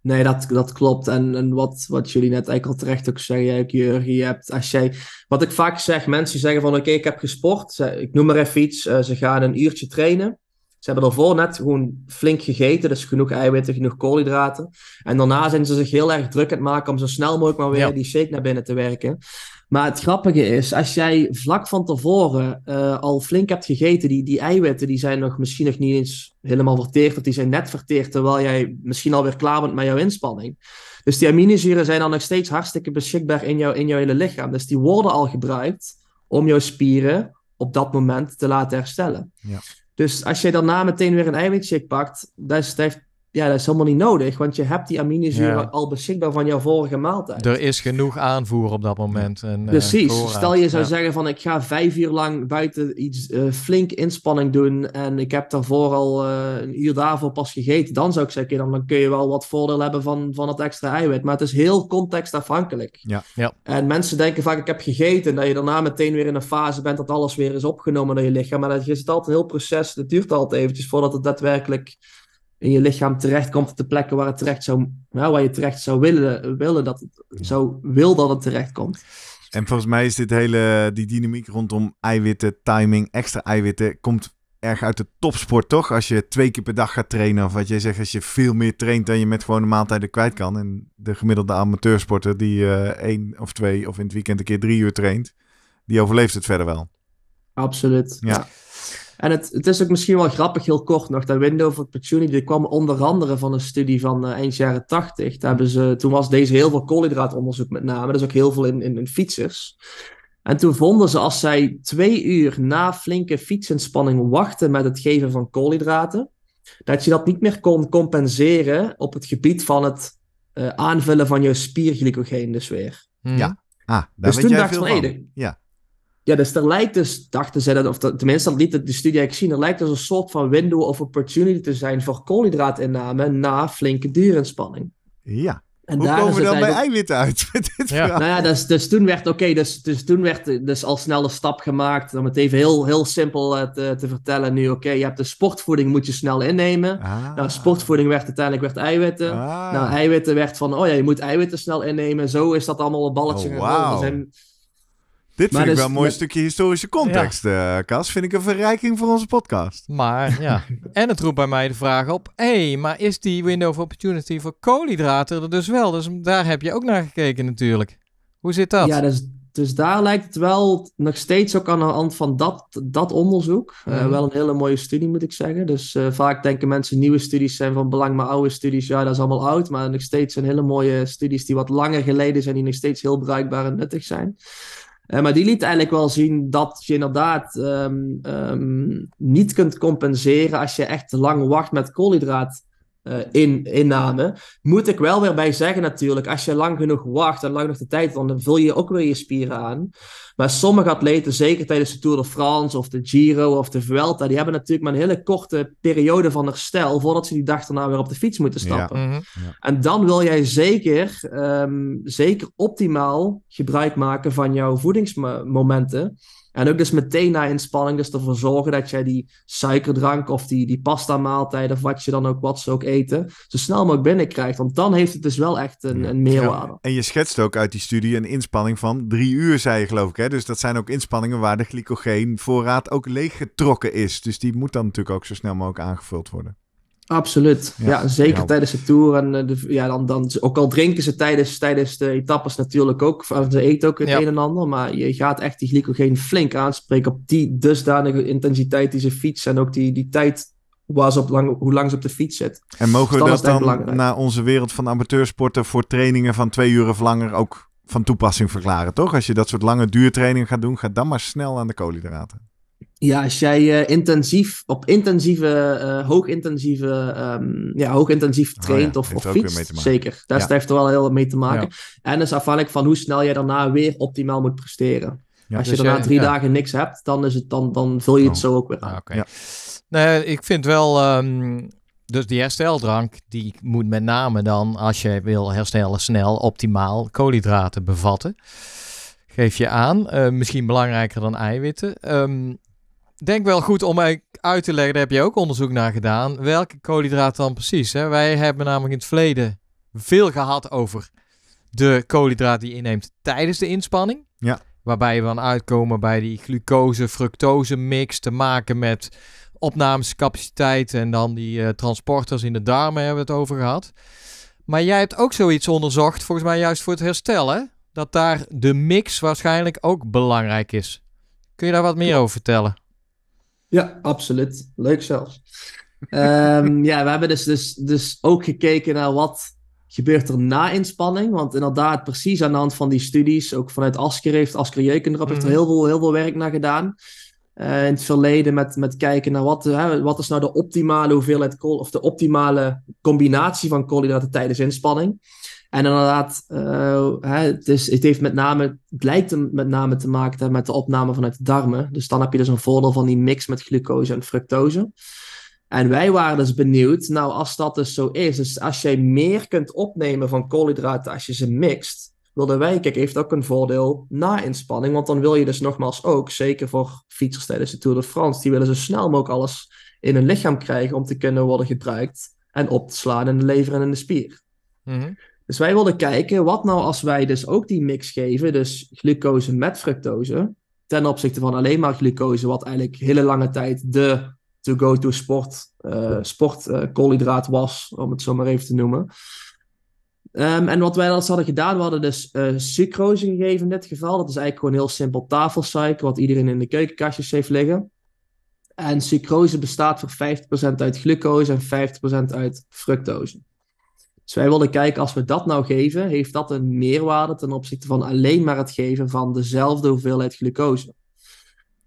Speaker 1: Nee, dat, dat klopt. En, en wat, wat jullie net eigenlijk al terecht ook zeggen, Jurgen, je hebt, als jij, wat ik vaak zeg, mensen zeggen van oké, ik heb gesport, ik noem maar even iets, eh, ze gaan een uurtje trainen. Ze hebben daarvoor net gewoon flink gegeten, dus genoeg eiwitten, genoeg koolhydraten. En daarna zijn ze zich heel erg druk aan het maken om zo snel mogelijk maar weer die shake naar binnen te werken. Maar het grappige is, als jij vlak van tevoren eh, al flink hebt gegeten, die, die eiwitten die zijn nog misschien nog niet eens helemaal verteerd, of die zijn net verteerd, terwijl jij misschien alweer klaar bent met jouw inspanning. Dus die aminozuren zijn dan nog steeds hartstikke beschikbaar in, jou, in jouw hele lichaam. Dus die worden al gebruikt om jouw spieren op dat moment te laten herstellen. Ja. Dus als je daarna meteen weer een eiwitshake pakt, dat, is, heeft ja, dat is helemaal niet nodig, want je hebt die aminozuren al beschikbaar van jouw vorige maaltijd.
Speaker 3: Er is genoeg aanvoer op dat moment. En, eh, Precies. Stel je zou
Speaker 1: zeggen van ik ga vijf uur lang buiten iets eh, flink inspanning doen en ik heb daarvoor al uh, een uur daarvoor pas gegeten, dan zou ik zeggen dan, dan kun je wel wat voordeel hebben van, van het extra eiwit. Maar het is heel contextafhankelijk. Ja. Ja. En mensen denken vaak ik heb gegeten, dat je daarna meteen weer in een fase bent dat alles weer is opgenomen door je lichaam. Maar dat is altijd een heel proces, dat duurt altijd eventjes voordat het daadwerkelijk in je lichaam terechtkomt op de plekken waar, het terecht zou, nou, waar je terecht zou willen, willen dat het, zo wil dat het terechtkomt.
Speaker 2: En volgens mij is dit hele, die dynamiek rondom eiwitten, timing, extra eiwitten, komt erg uit de topsport, toch? Als je twee keer per dag gaat trainen, of wat jij zegt, als je veel meer traint dan je met gewone maaltijden kwijt kan. En de gemiddelde amateursporter die uh, één of twee of in het weekend een keer drie uur traint, die overleeft het verder wel.
Speaker 1: Absoluut. Ja. En het, het is ook misschien wel grappig, heel kort nog, dat Window for Opportunity kwam onder andere van een studie van uh, eind jaren 80. Daar hebben ze, toen was deze heel veel koolhydraatonderzoek met name, dus ook heel veel in, in, fietsers. En toen vonden ze als zij twee uur na flinke fietsinspanning wachten met het geven van koolhydraten, dat je dat niet meer kon compenseren op het gebied van het eh, aanvullen van je spierglycogeen dus weer.
Speaker 2: Ja. Ah, daar dus toen dacht van, van.
Speaker 1: Ja. Ja, dus er lijkt dus, dachten ze dat, of tenminste dat liet de studie ik zien, er lijkt dus een soort van window of opportunity te zijn voor koolhydraatinname na flinke duurinspanning. Ja. En Hoe daar komen we dan bij eiwitten uit? ja. Nou ja, dus, dus toen werd, oké, dus, dus toen werd dus al snel een stap gemaakt, om het even heel, heel simpel eh, te, te, vertellen nu, oké, je hebt de sportvoeding, moet je snel innemen. Ah. Nou, sportvoeding werd uiteindelijk werd eiwitten. Ah. Nou, eiwitten werd van, oh ja, je moet eiwitten snel innemen. Zo is dat allemaal een balletje oh, wow. Dit vind ik dus wel een mooi stukje
Speaker 2: historische context, ja. Eh, Kas. Vind ik een verrijking voor onze podcast.
Speaker 3: Maar ja, en het roept bij mij de vraag op... hé, maar is die window of opportunity voor koolhydraten er dus wel? Dus daar heb je ook naar gekeken natuurlijk.
Speaker 1: Hoe zit dat? Ja, dus, dus daar lijkt het wel nog steeds ook aan de hand van dat, dat onderzoek. Eh, mhm. wel een hele mooie studie, moet ik zeggen. Dus eh, vaak denken mensen nieuwe studies zijn van belang, maar oude studies, ja, dat is allemaal oud. Maar nog steeds een hele mooie studies die wat langer geleden zijn, die nog steeds heel bruikbaar en nuttig zijn. Eh, maar die liet eigenlijk wel zien dat je inderdaad ehm, ehm, niet kunt compenseren als je echt lang wacht met koolhydraat eh, in, inname. Moet ik wel weer bij zeggen natuurlijk, als je lang genoeg wacht en lang genoeg de tijd, dan vul je ook weer je spieren aan. Maar sommige atleten, zeker tijdens de Tour de France of de Giro of de Vuelta, die hebben natuurlijk maar een hele korte periode van herstel voordat ze die dag daarna weer op de fiets moeten stappen. Mhm. Ja. En dan wil jij zeker, ehm, zeker optimaal gebruik maken van jouw voedingsmomenten. En ook dus meteen na inspanning, dus ervoor zorgen dat jij die suikerdrank of die, die pasta maaltijd of wat je dan ook, wat ze ook eten, zo snel mogelijk binnenkrijgt. Want dan heeft het dus wel echt een, een meerwaarde.
Speaker 2: en je schetst ook uit die studie een inspanning van drie uur, zei je geloof ik. Hè? Dus dat zijn ook inspanningen waar de glycogeenvoorraad ook leeggetrokken is. Dus die moet dan natuurlijk ook zo snel mogelijk aangevuld worden.
Speaker 1: Absoluut. Ja, zeker tijdens de tour. En eh, de, ja, dan, dan, ook al drinken ze tijdens, tijdens de etappes natuurlijk ook. Ze eten ook het een en ander. Maar je gaat echt die glycogeen flink aanspreken op die dusdanige intensiteit die ze fietsen. En ook die, die tijd was op lang, hoe lang ze op de fiets zit. En mogen we dus dat, dan naar onze wereld van amateursporten
Speaker 2: voor trainingen van twee uur of langer ook van toepassing verklaren, toch? Als je dat soort lange duurtrainingen gaat doen, ga dan maar snel aan de koolhydraten.
Speaker 1: Ja, als jij eh, intensief, op intensieve, uh, hoogintensieve, um, ja, hoogintensief oh traint of, of fietst, zeker. Daar ja. heeft er wel heel mee te maken. En is afhankelijk van hoe snel jij daarna weer optimaal moet presteren. als je dus daarna drie dagen niks hebt, dan, is het, dan, dan vul je het oh. zo ook weer aan. Ah, Nee, ik
Speaker 3: vind wel, ehm, dus die hersteldrank, die moet met name dan, als je wil herstellen snel, optimaal koolhydraten bevatten geef je aan. Eh, misschien belangrijker dan eiwitten. Um, denk wel goed om uit te leggen, daar heb je ook onderzoek naar gedaan, welke koolhydraten dan precies. Hè? Wij hebben namelijk in het verleden veel gehad over de koolhydraten die je inneemt tijdens de inspanning. Ja. Waarbij we dan uitkomen bij die glucose-fructose mix te maken met opnamescapaciteit en dan die eh, transporters in de darmen hebben we het over gehad. Maar jij hebt ook zoiets onderzocht, volgens mij juist voor het herstellen, dat daar de mix waarschijnlijk ook belangrijk is. Kun je daar wat meer over vertellen?
Speaker 1: Ja, absoluut. Leuk zelfs. um, ja, we hebben dus, dus, dus ook gekeken naar wat gebeurt er na inspanning. Want inderdaad, precies aan de hand van die studies, ook vanuit Asker heeft, Asker Jeukendrop mm. er mhm. heel veel, heel veel werk naar gedaan. Eh, in het verleden met, met kijken naar wat, hè, wat is nou de optimale hoeveelheid kool, of de optimale combinatie van koolhydraten tijdens inspanning. En inderdaad, eh, hè, het, heeft met name, het lijkt met name te maken te met de opname vanuit de darmen. Dus dan heb je dus een voordeel van die mix met glucose en fructose. En wij waren dus benieuwd, nou als dat dus zo is, dus als jij meer kunt opnemen van koolhydraten als je ze mixt, wilden wij, kijk, heeft ook een voordeel na inspanning, want dan wil je dus nogmaals ook, zeker voor fietsers tijdens de Tour de France, die willen zo snel mogelijk alles in hun lichaam krijgen om te kunnen worden gebruikt en op te slaan in de lever en in de spier. Mm dus wij wilden kijken, wat nou als wij dus ook die mix geven, dus glucose met fructose, ten opzichte van alleen maar glucose, wat eigenlijk hele lange tijd de to-go-to sport, eh, sport koolhydraat was, om het zo maar even te noemen. Ehm, en wat wij dan hadden gedaan, we hadden dus uh, sucrose gegeven in dit geval. Dat is eigenlijk gewoon heel simpel tafelsuiker, wat iedereen in de keukenkastjes heeft liggen. En sucrose bestaat voor 50% uit glucose en 50% uit fructose. Dus wij wilden kijken, als we dat nou geven, heeft dat een meerwaarde ten opzichte van alleen maar het geven van dezelfde hoeveelheid glucose.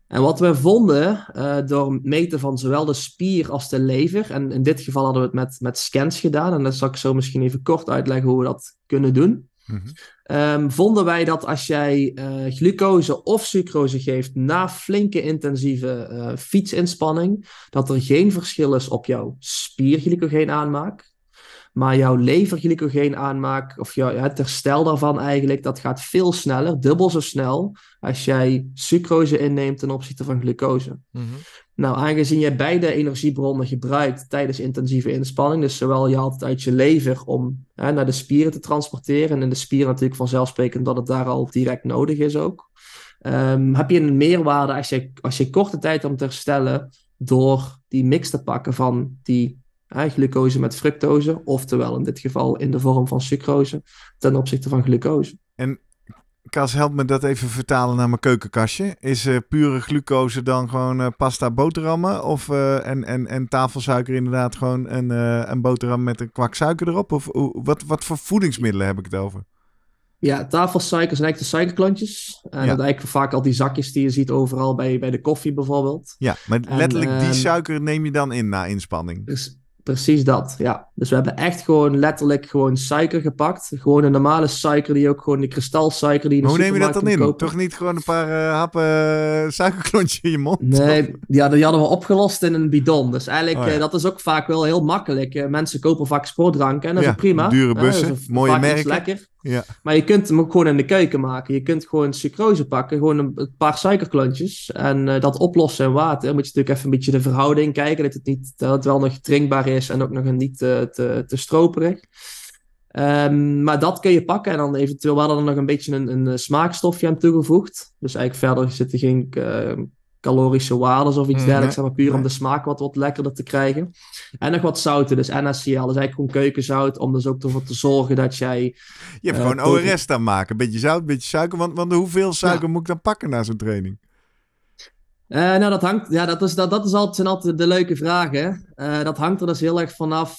Speaker 1: En wat we vonden uh, door meten van zowel de spier als de lever, en in dit geval hadden we het met, met scans gedaan, en dat zal ik zo misschien even kort uitleggen hoe we dat kunnen doen. Mhm. Ehm, vonden wij dat als jij eh, glucose of sucrose geeft na flinke intensieve eh, fietsinspanning, dat er geen verschil is op jouw spierglycogeen aanmaak. Maar jouw glycogeen aanmaakt, of jou, het herstel daarvan eigenlijk, dat gaat veel sneller, dubbel zo snel, als jij sucrose inneemt ten opzichte van glucose. Mhm. Nou, aangezien jij beide energiebronnen gebruikt tijdens intensieve inspanning, dus zowel je haalt uit je lever om hè, naar de spieren te transporteren, en in de spieren natuurlijk vanzelfsprekend dat het daar al direct nodig is ook, ehm, heb je een meerwaarde als je, als je korte tijd om te herstellen door die mix te pakken van die Hè, glucose met fructose, oftewel in dit geval in de vorm van sucrose ten opzichte van glucose. En Kas, help me dat even vertalen naar mijn
Speaker 2: keukenkastje. Is eh, pure glucose dan gewoon eh, pasta boterhammen? Of, eh, en, en, en tafelsuiker inderdaad gewoon een, een boterham met een kwak suiker erop? Of wat, wat voor voedingsmiddelen heb ik het over?
Speaker 1: Ja, tafelsuiker zijn eigenlijk de suikerklontjes. En dat eigenlijk vaak al die zakjes die je ziet overal bij, bij de koffie bijvoorbeeld. Ja, maar letterlijk die ehm, suiker neem je dan in na inspanning. Dus Precies dat, ja. Dus we hebben echt gewoon letterlijk gewoon suiker gepakt. Gewoon een normale suiker, die ook gewoon die kristalsuiker die in de hoe neem je dat dan in? Toch
Speaker 2: niet gewoon een paar uh,
Speaker 1: happen eh, suikerklontje in je mond? Nee, ja, die hadden we opgelost in een bidon. Dus eigenlijk, oh eh, dat is ook vaak wel heel makkelijk. mensen kopen vaak sportdranken en dat is prima. dure bussen, mooie merken. Lekker. Ja. Maar je kunt hem ook gewoon in de keuken maken. Je kunt gewoon sucrose pakken, gewoon een, paar suikerklontjes. En eh, dat oplossen in water. Dan moet je natuurlijk even een beetje de verhouding kijken. Dat het, niet, dat het wel nog drinkbaar is en ook nog niet eh, te, te stroperig. Ehm, maar dat kun je pakken en dan eventueel wel dan nog een beetje een, een eh, smaakstofje aan toegevoegd. Dus eigenlijk verder zit er geen calorische waarden of iets mm, dergelijks. maar puur om de smaak wat, wat lekkerder te krijgen. En nog wat zouten, dus NSCL. is dus eigenlijk gewoon keukenzout, om dus ook ervoor te zorgen dat jij... Je hebt eh, gewoon ORS dan maken. Een beetje zout, een beetje suiker. Want, want hoeveel suiker moet ik dan pakken na zo'n training? Eh, nou, dat hangt... Ja, dat, is, dat, dat is altijd, zijn altijd de leuke vragen. Eh, dat hangt er dus heel erg vanaf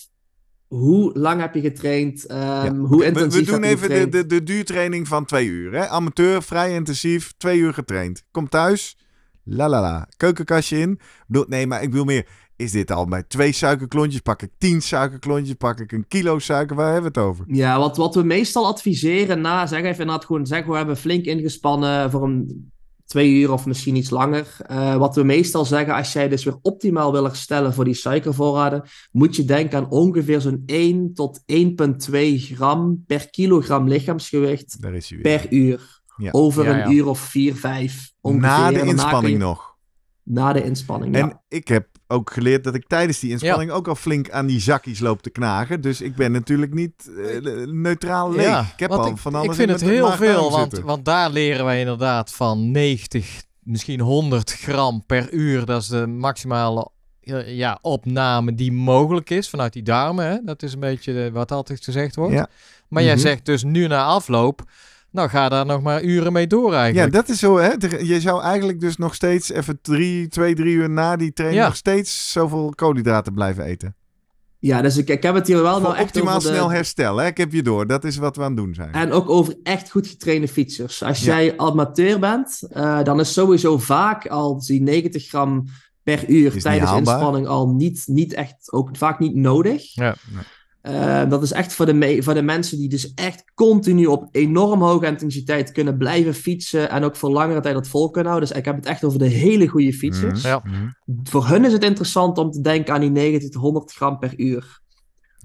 Speaker 1: hoe lang heb je getraind? Um, Hoe intensief We, we doen even de, de,
Speaker 2: de duurtraining van twee uur. Hè? Amateur, vrij intensief, twee uur getraind. Kom thuis, La la la. Keukenkastje in. nee, maar ik wil meer. Is dit al bij twee suikerklontjes? Pak ik tien suikerklontjes? Pak ik een kilo suiker? Waar hebben we het over?
Speaker 1: Ja, wat, wat we meestal adviseren na, nou, zeg even na gewoon zeggen, we hebben flink ingespannen voor een twee uur of misschien iets langer. Eh, wat we meestal zeggen, als jij dus weer optimaal wil herstellen voor die suikervoorraden, moet je denken aan ongeveer zo'n 1 tot 1,2 gram per kilogram lichaamsgewicht per uur. Over een uur of vier, vijf ongeveer. Na de inspanning nog. Na de inspanning, En
Speaker 2: ik heb ook geleerd dat ik tijdens die inspanning ook al flink aan die zakjes loop te knagen. Dus ik ben natuurlijk niet eh, neutraal
Speaker 3: leeg. ik heb al van alles Ik vind het heel veel, want, daar leren wij inderdaad van 90, misschien 100 gram per uur. Dat is de maximale ja, opname die mogelijk is vanuit die darmen. Hè? Dat is een beetje wat altijd gezegd wordt. Maar jij mhm. zegt dus nu na afloop nou, ga daar nog maar uren mee door eigenlijk. Ja, dat is zo. Hè? Je
Speaker 2: zou eigenlijk dus nog steeds even drie, twee, drie uur na die training nog steeds zoveel koolhydraten
Speaker 1: blijven eten. Ja, dus ik, ik heb het hier wel wel nou echt optimaal snel
Speaker 2: herstellen. hè? ik heb je door. Dat is wat we aan het doen zijn. En
Speaker 1: ook over echt goed getrainde fietsers. Als jij amateur bent, eh, dan is sowieso vaak al die 90 gram per uur tijdens inspanning al niet, niet echt, ook vaak niet nodig. Ja. Eh, dat is echt voor de, voor de mensen die dus echt continu op enorm hoge intensiteit kunnen blijven fietsen. En ook voor langere tijd dat vol kunnen houden. Dus ik heb het echt over de hele goede fietsers. Mhm. ja. Mhm. Voor hun is het interessant om te denken aan die 90 tot 100 gram per uur.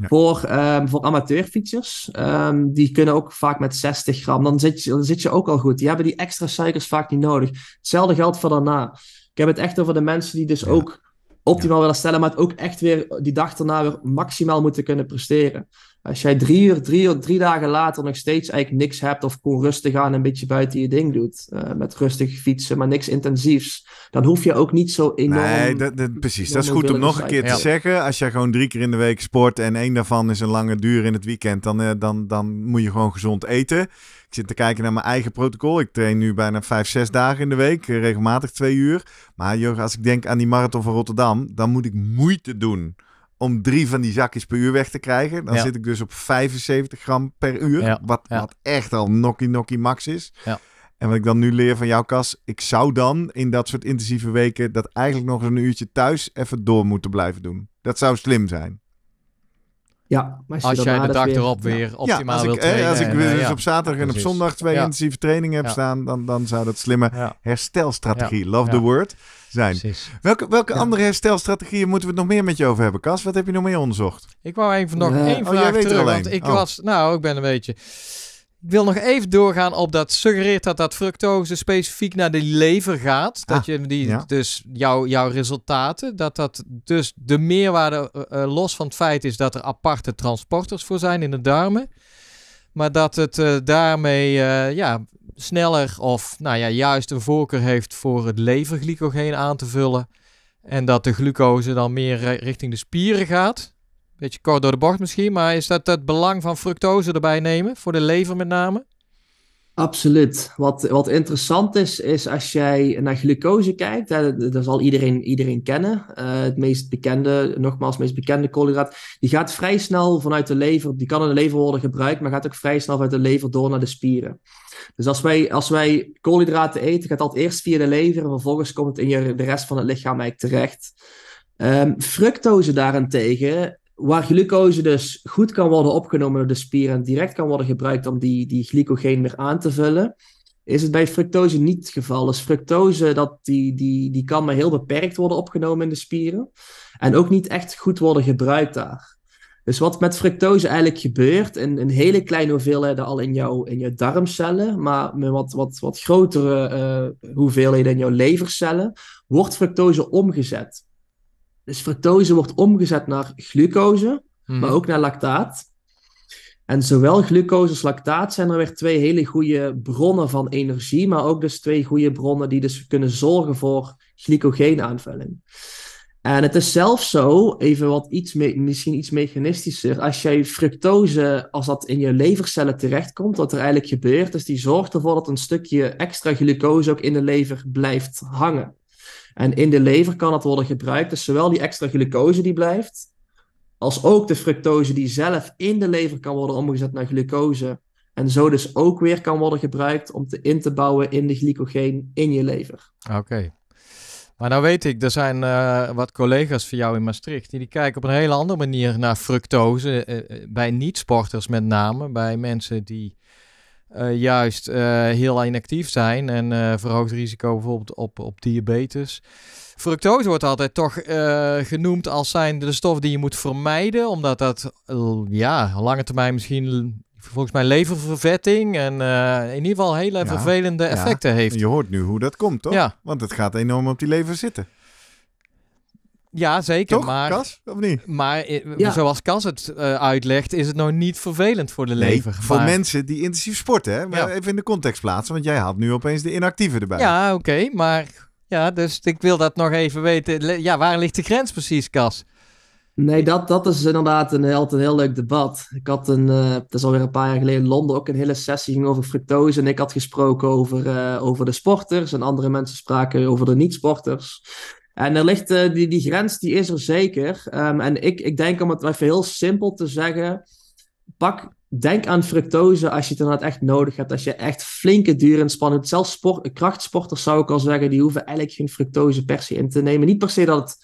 Speaker 1: Voor, ehm, voor amateurfietsers, ehm, die kunnen ook vaak met 60 gram. Dan zit, je, dan zit je ook al goed. Die hebben die extra suikers vaak niet nodig. Hetzelfde geldt voor daarna. Ik heb het echt over de mensen die dus ook optimaal willen stellen, maar het ook echt weer die dag daarna weer maximaal moeten kunnen presteren. Als jij drie, uur, drie, uur, drie dagen later nog steeds eigenlijk niks hebt of gewoon rustig aan een beetje buiten je ding doet, eh, met rustig fietsen, maar niks intensiefs, dan hoef je ook niet zo enorm... Nee, dat, dat, precies. Dat is goed om nog een keer te
Speaker 2: zeggen. Als jij gewoon drie keer in de week sport en één daarvan is een lange duur in het weekend, dan, eh, dan, dan moet je gewoon gezond eten. Ik zit te kijken naar mijn eigen protocol. Ik train nu bijna vijf, zes dagen in de week, eh, regelmatig twee uur. Maar Jurgen, als ik denk aan die marathon van Rotterdam, dan moet ik moeite doen om drie van die zakjes per uur weg te krijgen. Dan zit ik dus op 75 gram per uur, Wat, wat echt al nokkie nokkie max is. En wat ik dan nu leer van jouw kas, ik zou dan in dat soort intensieve weken dat eigenlijk nog eens een uurtje thuis even door moeten blijven doen. Dat zou slim zijn.
Speaker 1: Ja, maar als, jij de dag weer... erop weer optimaal ja, eh, Als ik dus op zaterdag en op zondag twee intensieve trainingen heb
Speaker 2: staan, dan, dan zou dat slimme herstelstrategie, love the word, zijn. Welke, welke andere herstelstrategieën moeten we het nog meer met je over hebben, Kas? Wat heb je nog meer onderzocht?
Speaker 3: Ik wou even nog één oh, vraag oh, terug, want ik was, nou, ik ben een beetje... Ik wil nog even doorgaan op dat suggereert dat dat fructose specifiek naar de lever gaat. Dat ah, je die, dus jouw, jouw resultaten, dat dat dus de meerwaarde eh, eh, los van het feit is dat er aparte transporters voor zijn in de darmen. Maar dat het eh, daarmee ja, sneller of nou ja, juist een voorkeur heeft voor het leverglycogeen aan te vullen. En dat de glucose dan meer richting de spieren gaat. Beetje kort door de bocht misschien, maar is dat het belang van fructose erbij nemen,
Speaker 1: voor de lever met name? Absoluut. Wat, wat interessant is, is als jij naar glucose kijkt, dat, zal iedereen, iedereen kennen. Eh, het meest bekende, nogmaals, meest bekende koolhydraat, die gaat vrij snel vanuit de lever, die kan in de lever worden gebruikt, maar gaat ook vrij snel vanuit de lever door naar de spieren. Dus als wij, als wij koolhydraten eten, gaat dat eerst via de lever en vervolgens komt het in je, de rest van het lichaam eigenlijk terecht. Ehm, fructose daarentegen waar glucose dus goed kan worden opgenomen door de spieren en direct kan worden gebruikt om die, die glycogeen weer aan te vullen, is het bij fructose niet het geval. Dus fructose dat die, die, die kan maar heel beperkt worden opgenomen in de spieren en ook niet echt goed worden gebruikt daar. Dus wat met fructose eigenlijk gebeurt, in, een hele kleine hoeveelheden al in jouw, in jouw darmcellen, maar met wat, wat, wat grotere eh, hoeveelheden in jouw levercellen, wordt fructose omgezet. Dus fructose wordt omgezet naar glucose, maar mhm. ook naar lactaat. En zowel glucose als lactaat zijn er weer twee hele goede bronnen van energie, maar ook dus twee goede bronnen die dus kunnen zorgen voor glycogeenaanvulling. En het is zelfs zo, even wat iets misschien iets mechanistischer, als jij fructose, als dat in je levercellen terechtkomt, wat er eigenlijk gebeurt, is die zorgt ervoor dat een stukje extra glucose ook in de lever blijft hangen. En in de lever kan het worden gebruikt. Dus zowel die extra glucose die blijft, als ook de fructose die zelf in de lever kan worden omgezet naar glucose. En zo dus ook weer kan worden gebruikt om te in te bouwen in de glycogeen in je lever.
Speaker 3: Oké. Maar nou weet ik, er zijn eh, wat collega's van jou in Maastricht. Die, die kijken op een hele andere manier naar fructose. Eh, eh, bij niet-sporters met name. Bij mensen die eh, juist eh, heel inactief zijn en uh, verhoogd risico bijvoorbeeld op, op diabetes. Fructose wordt altijd toch genoemd als zijn de stof die je moet vermijden, omdat dat ja, lange termijn misschien volgens mij leververvetting en in ieder geval hele vervelende effecten
Speaker 2: heeft. Je hoort nu hoe dat komt, toch? Want het gaat enorm op die lever zitten.
Speaker 3: Ja, zeker. Toch, maar, Kas? Of niet? Maar eh, zoals Kas het eh, uitlegt, is het nou niet vervelend voor de nee, lever. Voor
Speaker 2: mensen die intensief sporten, hè? Maar even in de context plaatsen, want jij haalt nu opeens de inactieve erbij. Ja,
Speaker 3: oké, maar ja, dus ik wil dat nog even weten. Ja, waar ligt de grens precies, Kas?
Speaker 1: Nee, dat, dat is dus inderdaad een, heel, een heel leuk debat. Ik had een, uh, eh, het is alweer een paar jaar geleden in Londen ook een hele sessie ging over fructose. En ik had gesproken over, over de sporters. En andere mensen spraken over de niet-sporters. En er ligt, eh, die, die grens die is er zeker. Ehm, en ik, ik denk, om het even heel simpel te zeggen, pak, denk aan fructose als je het inderdaad echt nodig hebt. Als je echt flinke duur Zelfs krachtsporters zou ik al zeggen, die hoeven eigenlijk geen fructose per se in te nemen. Niet per se dat het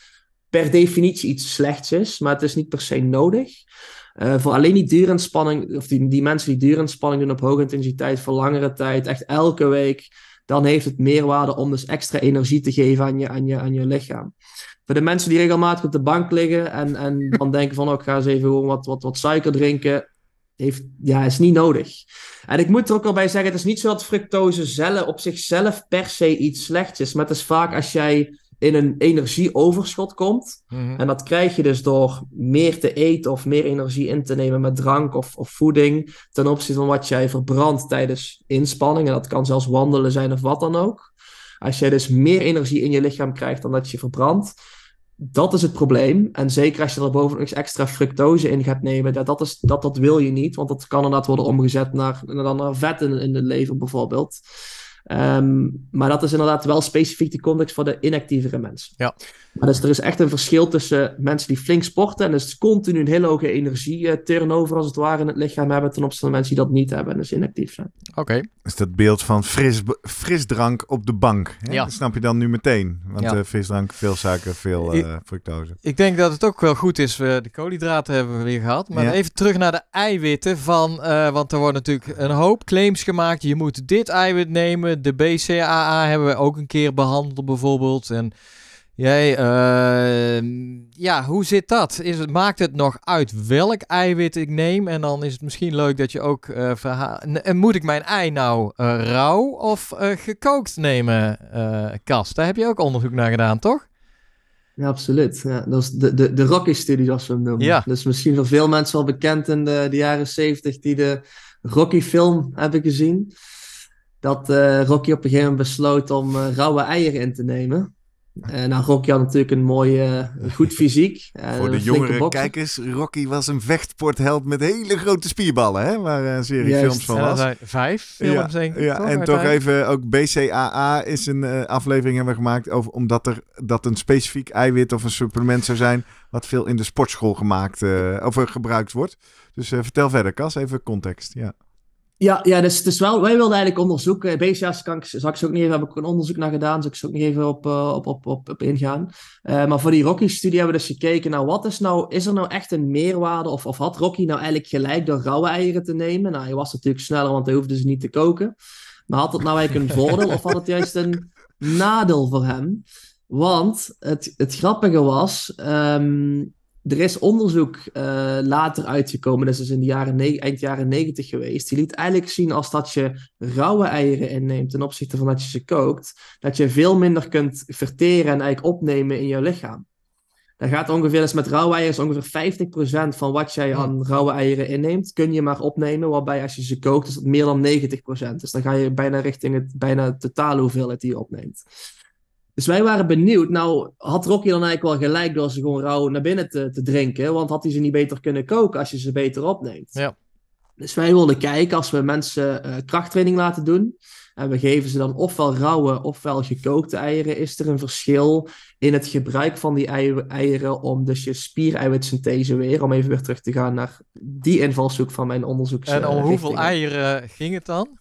Speaker 1: per definitie iets slechts is, maar het is niet per se nodig. Eh, voor alleen die duurinspanning, of die, die mensen die duurinspanning doen op hoge intensiteit voor langere tijd, echt elke week dan heeft het meerwaarde om dus extra energie te geven aan je, aan je, aan je lichaam. Voor de mensen die regelmatig op de bank liggen en, en dan denken van, oh, ik ga eens even gewoon wat, wat, wat suiker drinken, heeft, ja, is niet nodig. En ik moet er ook al bij zeggen, het is niet zo dat fructose cellen op zichzelf per se iets slechts is, maar het is vaak als jij in een energieoverschot komt. Mhm. En dat krijg je dus door meer te eten of meer energie in te nemen met drank of, of voeding ten opzichte van wat jij verbrandt tijdens inspanning. En dat kan zelfs wandelen zijn of wat dan ook. Als jij dus meer energie in je lichaam krijgt dan dat je verbrandt, dat is het probleem. En zeker als je er bovenop extra fructose in gaat nemen, ja, dat, is, dat, dat wil je niet, want dat kan inderdaad worden omgezet naar, naar, in, in de lever bijvoorbeeld. Ehm, maar dat is inderdaad wel specifiek de context voor de inactievere mensen. Ja. Maar dus er is echt een verschil tussen mensen die flink sporten en dus continu een hele hoge energie-turnover eh, als het ware in het lichaam hebben ten opzichte van mensen die dat niet hebben en dus inactief zijn.
Speaker 2: Oké. Is dat beeld van fris, frisdrank op de bank, hè? Ja. dat snap je dan nu meteen. Want ja. Eh, frisdrank, veel suiker, veel eh, fructose.
Speaker 3: Ik denk dat het ook wel goed is, we de koolhydraten hebben we weer gehad. Maar even terug naar de eiwitten van, want er wordt natuurlijk een hoop claims gemaakt. Je moet dit eiwit nemen de BCAA hebben we ook een keer behandeld bijvoorbeeld. En jij, ehm, ja, hoe zit dat? Is het, maakt het nog uit welk eiwit ik neem? En dan is het misschien leuk dat je ook uh, En moet ik mijn ei nou eh, rauw of eh, gekookt nemen,
Speaker 1: Kast? Daar heb je ook onderzoek naar gedaan, toch? Ja, absoluut. Ja, dat is de, de, de Rocky-studies, als we hem noemen. Ja. Dus misschien voor veel mensen wel bekend in de, de jaren zeventig, die de Rocky-film hebben gezien dat eh, Rocky op een gegeven moment besloot om eh, rauwe eieren in te nemen. Uh, nou, Rocky had natuurlijk een mooie, goed fysiek. Voor de jongere
Speaker 2: kijkers, Rocky was een vechtportheld met hele grote spierballen, hè? waar een serie films van was. vijf films, denk ik. Ja, en toch even, ook BCAA is een aflevering hebben gemaakt over, omdat er dat een specifiek eiwit of een supplement zou zijn wat veel in de sportschool gemaakt of gebruikt wordt. Dus vertel verder, Cas, even context. Ja.
Speaker 1: Ja, ja dus, dus wel, wij wilden eigenlijk onderzoeken. Uh, BCA's kan ik, zal ik ze ook niet even, heb ik een onderzoek naar gedaan, zal dus ik ze ook niet even eh, op, op, op, op, ingaan. Eh, maar voor die Rocky-studie hebben we dus gekeken naar nou, wat is nou, is er nou echt een meerwaarde of, of had Rocky nou eigenlijk gelijk door rauwe eieren te nemen? Nou, hij was natuurlijk sneller, want hij hoefde ze niet te koken. Maar had dat nou eigenlijk een voordeel of had het juist een nadeel voor hem? Want het, het grappige was, ehm, er is onderzoek eh, later uitgekomen, dat is dus in de jaren eind jaren negentig geweest. Die liet eigenlijk zien als dat je rauwe eieren inneemt ten opzichte van dat je ze kookt, dat je veel minder kunt verteren en eigenlijk opnemen in je lichaam. Dan gaat ongeveer, dus met rauwe eieren, ongeveer 50% van wat jij aan rauwe eieren inneemt, kun je maar opnemen. Waarbij als je ze kookt, is dat meer dan 90%. Dus dan ga je bijna richting het bijna totale hoeveelheid die je opneemt. Dus wij waren benieuwd. Nou, had Rocky dan eigenlijk wel gelijk door ze gewoon rauw naar binnen te, te drinken? Want had hij ze niet beter kunnen koken als je ze beter opneemt? Ja. Dus wij wilden kijken als we mensen eh, krachttraining laten doen. En we geven ze dan ofwel rauwe ofwel gekookte eieren. Is er een verschil? in het gebruik van die eieren om dus je spiereiwitsynthese weer, om even weer terug te gaan naar die invalshoek van mijn onderzoek. En om eh, hoeveel
Speaker 3: eieren ging het dan?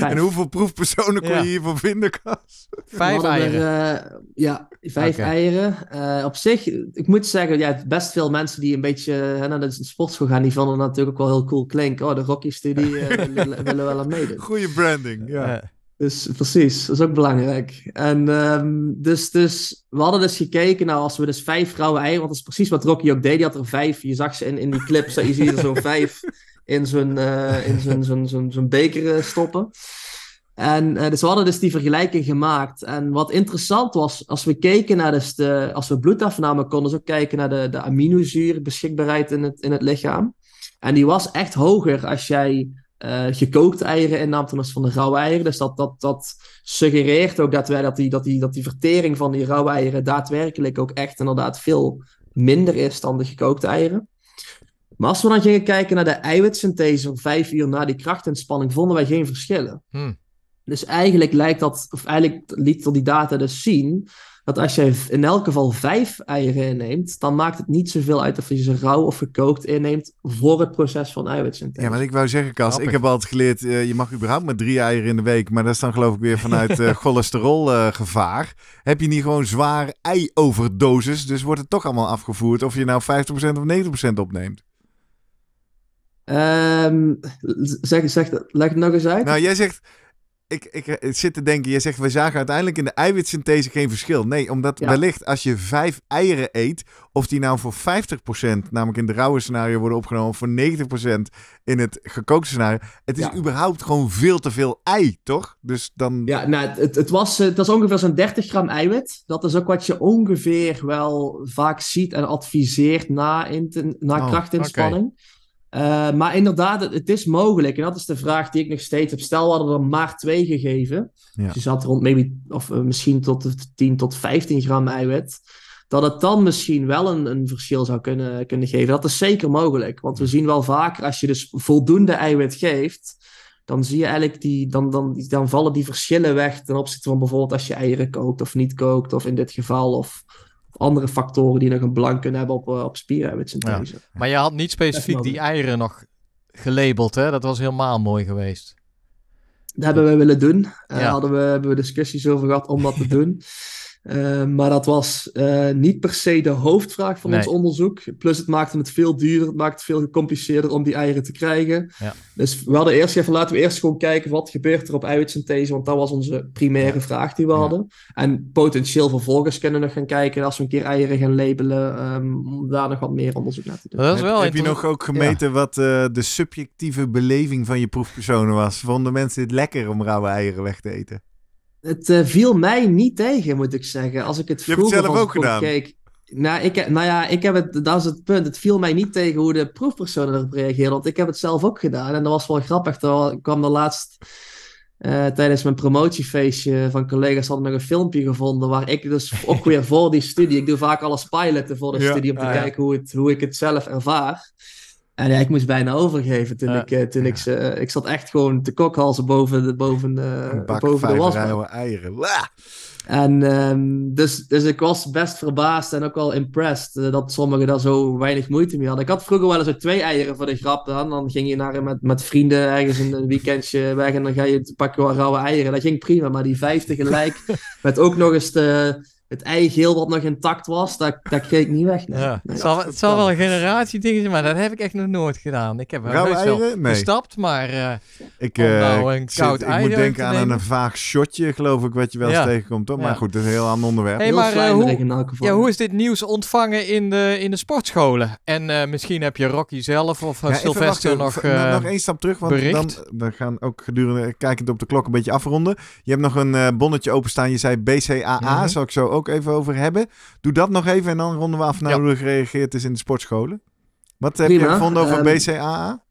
Speaker 3: En hoeveel proefpersonen kon je hiervoor vinden, Kas? Vijf eieren.
Speaker 1: Eh, ja, vijf eieren. Eh, op zich, ik moet zeggen, ja, best veel mensen die een beetje hè, naar de sportschool gaan, die vonden het natuurlijk ook wel heel cool klinken. Oh, de Rocky-studie willen, willen wel aan meedoen. Goede branding, ja. Dus precies, dat is ook belangrijk. En ehm, dus, dus we hadden dus gekeken naar nou, als we dus vijf vrouwen eieren, want dat is precies wat Rocky ook deed. Die had er vijf, je zag ze in, in die clips, je ziet er zo'n vijf in zo'n eh, in zo'n zo'n zo'n beker eh, stoppen. En eh, dus we hadden dus die vergelijking gemaakt. En wat interessant was, als we keken naar dus de, als we bloedafnamen konden, ze ook kijken naar de, de aminozuur beschikbaarheid in het, in het lichaam. En die was echt hoger als jij uh, gekookt eieren innam ten opzichte van de rauwe eieren. Dus dat, dat, dat suggereert ook dat, wij, dat, die, dat, die, dat die vertering van die rauwe eieren daadwerkelijk ook echt inderdaad veel minder is dan de gekookte eieren. Maar als we dan gingen kijken naar de eiwitsynthese van vijf uur na die krachtinspanning, vonden wij geen verschillen. Hmm. Dus eigenlijk lijkt dat, of eigenlijk liet dat die data dus zien dat als je in elk geval vijf eieren inneemt, dan maakt het niet zoveel uit of je ze rauw of gekookt inneemt voor het proces van eiwitsynthese. Ja, maar ik wou zeggen, Kas, ik heb
Speaker 2: altijd geleerd, eh, je mag überhaupt maar drie eieren in de week, maar dat is dan geloof ik weer vanuit eh, uh, cholesterolgevaar. Eh, heb je niet gewoon zwaar ei-overdosis, dus wordt het toch allemaal afgevoerd of je nou 50% of 90% opneemt? Um, zeg, zeg, leg het nog eens uit. Nou, jij zegt, ik, ik eh, zit te denken, je zegt we zagen uiteindelijk in de eiwitsynthese geen verschil. Nee, omdat wellicht als je vijf eieren eet, of die nou voor 50%, namelijk in de rauwe scenario worden opgenomen, of voor 90% in het gekookte scenario. Het is
Speaker 1: überhaupt gewoon veel te veel ei, toch? Dus dan... Ja, nou, het, het, was, eh, het was ongeveer zo'n 30 gram eiwit. Dat is ook wat je ongeveer wel vaak ziet en adviseert na, in, na oh, krachtinspanning. Eh, maar inderdaad, het, het, is mogelijk. En dat is de vraag die ik nog steeds heb. Stel, we hadden er maar twee gegeven. Dus je zat rond maybe, of, eh, misschien tot 10 tot 15 gram eiwit. Dat het dan misschien wel een, een verschil zou kunnen, kunnen geven. Dat is zeker mogelijk. Want we zien wel vaker, als je dus voldoende eiwit geeft, dan zie je eigenlijk die, dan, dan, dan vallen die verschillen weg ten opzichte van bijvoorbeeld als je eieren kookt of niet kookt, of in dit geval, of andere factoren die nog een belang kunnen hebben op, eh, op spierheidsynthese. Ja.
Speaker 3: Maar je had niet specifiek die eieren nog gelabeld, hè? Dat was helemaal mooi
Speaker 1: geweest. Dat hebben we willen doen. Daar eh, hadden we, hebben we discussies over gehad om dat te doen. Eh, maar dat was eh, niet per se de hoofdvraag van ons onderzoek. Plus het maakte het veel duurder, het maakte het veel gecompliceerder om die eieren te krijgen. Dus we hadden eerst even, laten we eerst gewoon kijken wat gebeurt er op eiwitsynthese, want dat was onze primaire vraag die we hadden. En potentieel vervolgens kunnen we nog gaan kijken als we een keer eieren gaan labelen, ehm, om daar nog wat meer onderzoek naar te doen. Dat is wel heb, je nog ook gemeten
Speaker 2: wat eh, de subjectieve beleving van je proefpersonen was? Vonden mensen het lekker om rauwe eieren weg te eten?
Speaker 1: Het eh, viel mij niet tegen, moet ik zeggen. Als ik het vroeger Je hebt het zelf ook gedaan. Keek, nou, ik, nou ja, ik heb het, dat is het punt. Het viel mij niet tegen hoe de proefpersonen erop reageerden. Want ik heb het zelf ook gedaan. En dat was wel grappig. Ik kwam de laatst eh, tijdens mijn promotiefeestje van collega's hadden nog een filmpje gevonden. Waar ik dus ook weer voor die studie. Ik doe vaak alles piloten voor de studie om te ah, kijken hoe, het, hoe ik het zelf ervaar. En ja, ik moest bijna overgeven toen, ik, eh, toen ik ze... Eh, ik zat echt gewoon te kokhalzen boven de, boven de, eh, boven de wasbak. eieren. En ehm, dus, dus ik was best verbaasd en ook wel impressed dat sommigen daar zo weinig moeite mee hadden. Ik had vroeger wel eens twee eieren voor de grap dan. Dan ging je naar, met, met vrienden ergens een weekendje weg en dan ga je pakken wat rauwe eieren. Dat ging prima, maar die vijftig gelijk met ook nog eens de het geel wat nog intact was, dat, dat keek niet weg. Ja. het, zal, wel
Speaker 3: een generatie dingen, zijn, maar dat heb ik echt nog nooit gedaan. Ik heb wel nee. gestapt, maar eh, ik, uh, nou Ik moet denken aan een
Speaker 2: vaag shotje, geloof ik, wat je wel eens tegenkomt. Toch? Maar goed, dat is een heel ander onderwerp. Eh, hoe, in elk geval. Ja,
Speaker 3: hoe is dit nieuws ontvangen in de, in de sportscholen? En misschien heb je Rocky zelf of Sylvester nog nou, Nog één stap terug, want dan,
Speaker 2: we gaan ook gedurende, kijkend op de klok, een beetje afronden. Je hebt nog een bonnetje openstaan. Je zei BCAA, mhm. zou ik zo ook ook even over hebben. Doe dat nog even en dan ronden we af naar hoe er gereageerd is in de sportscholen. Wat heb je gevonden over ehm,
Speaker 1: BCAA?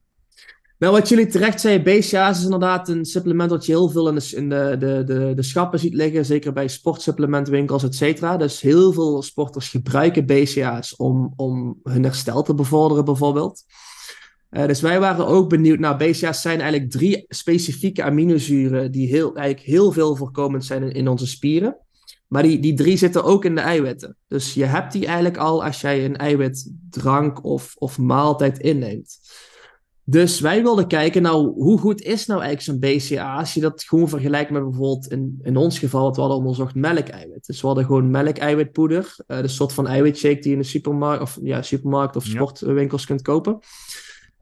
Speaker 1: Nou, wat jullie terecht zei, BCAA's is inderdaad een supplement dat je heel veel in de, de, de, de, schappen ziet liggen. Zeker bij sportsupplementwinkels, et cetera. Dus heel veel sporters gebruiken BCA's om, om hun herstel te bevorderen, bijvoorbeeld. Eh, dus wij waren ook benieuwd nou, BCA's. zijn eigenlijk drie specifieke aminozuren die heel, eigenlijk heel veel voorkomend zijn in onze spieren. Maar die, die drie zitten ook in de eiwitten. Dus je hebt die eigenlijk al als jij een eiwitdrank of, of maaltijd inneemt. Dus wij wilden kijken, nou, hoe goed is nou eigenlijk zo'n BCA als je dat gewoon vergelijkt met bijvoorbeeld in, in ons geval, wat we hadden onderzocht, melkeiwit. Dus we hadden gewoon melkeiwitpoeder, uh, de soort van eiwitshake die je in de supermarkt of, ja, supermarkt of sportwinkels kunt kopen.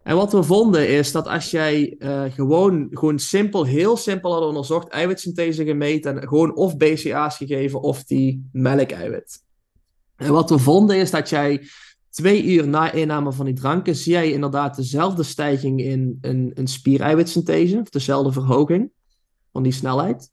Speaker 1: En wat we vonden is dat als jij eh, gewoon, gewoon simpel, heel simpel had onderzocht, eiwitsynthese gemeten en gewoon of BCA's gegeven of die melkeiwit. En wat we vonden is dat jij twee uur na inname van die dranken, zie jij inderdaad dezelfde stijging in een, een spiereiwitsynthese, of dezelfde verhoging van die snelheid.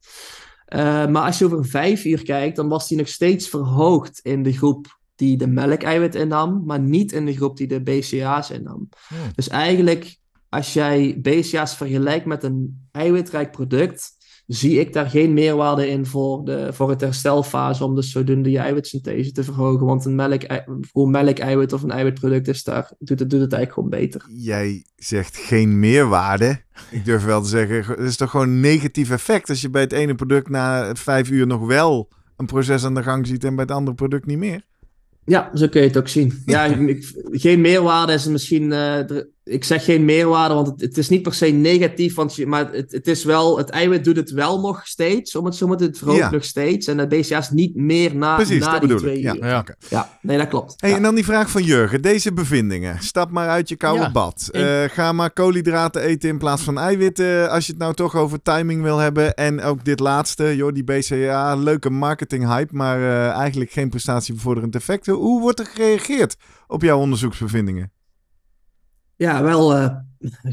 Speaker 1: Eh, maar als je over vijf uur kijkt, dan was die nog steeds verhoogd in de groep die de melkeiwit innam, maar niet in de groep die de BCA's innam. Hmm. Dus eigenlijk, als jij BCA's vergelijkt met een eiwitrijk product, zie ik daar geen meerwaarde in voor, de, voor het herstelfase, om dus zodoende je eiwitsynthese te verhogen. Want een melk, melk melkeiwit of een eiwitproduct is daar, doet het, doet het eigenlijk gewoon beter. Jij
Speaker 2: zegt geen meerwaarde. Ik durf wel te zeggen, het is toch gewoon een negatief effect als je bij het ene product na vijf uur nog wel een proces aan de gang ziet en bij het andere product niet meer?
Speaker 1: Ja, zo kun je het ook zien. Ja, ik, geen meerwaarde is misschien. Uh, ik zeg geen meerwaarde, want het, het, is niet per se negatief. Want je, maar het, het, is wel, het eiwit doet het wel nog steeds. Om het zo het verhoogt nog steeds. En de BCA's niet meer na, Precies, na dat die bedoel ik. Ja, ja, nee, dat
Speaker 2: klopt. Hey, En dan die vraag van Jurgen. Deze bevindingen. Stap maar uit je koude bad. Eh, ga maar koolhydraten eten in plaats van eiwitten. Eh, als je het nou toch over timing wil hebben. En ook dit laatste, joh, die BCA. Leuke marketing hype, maar eh, eigenlijk geen prestatiebevorderend effect. Hoe wordt er gereageerd op jouw onderzoeksbevindingen?
Speaker 1: Ja, wel eh,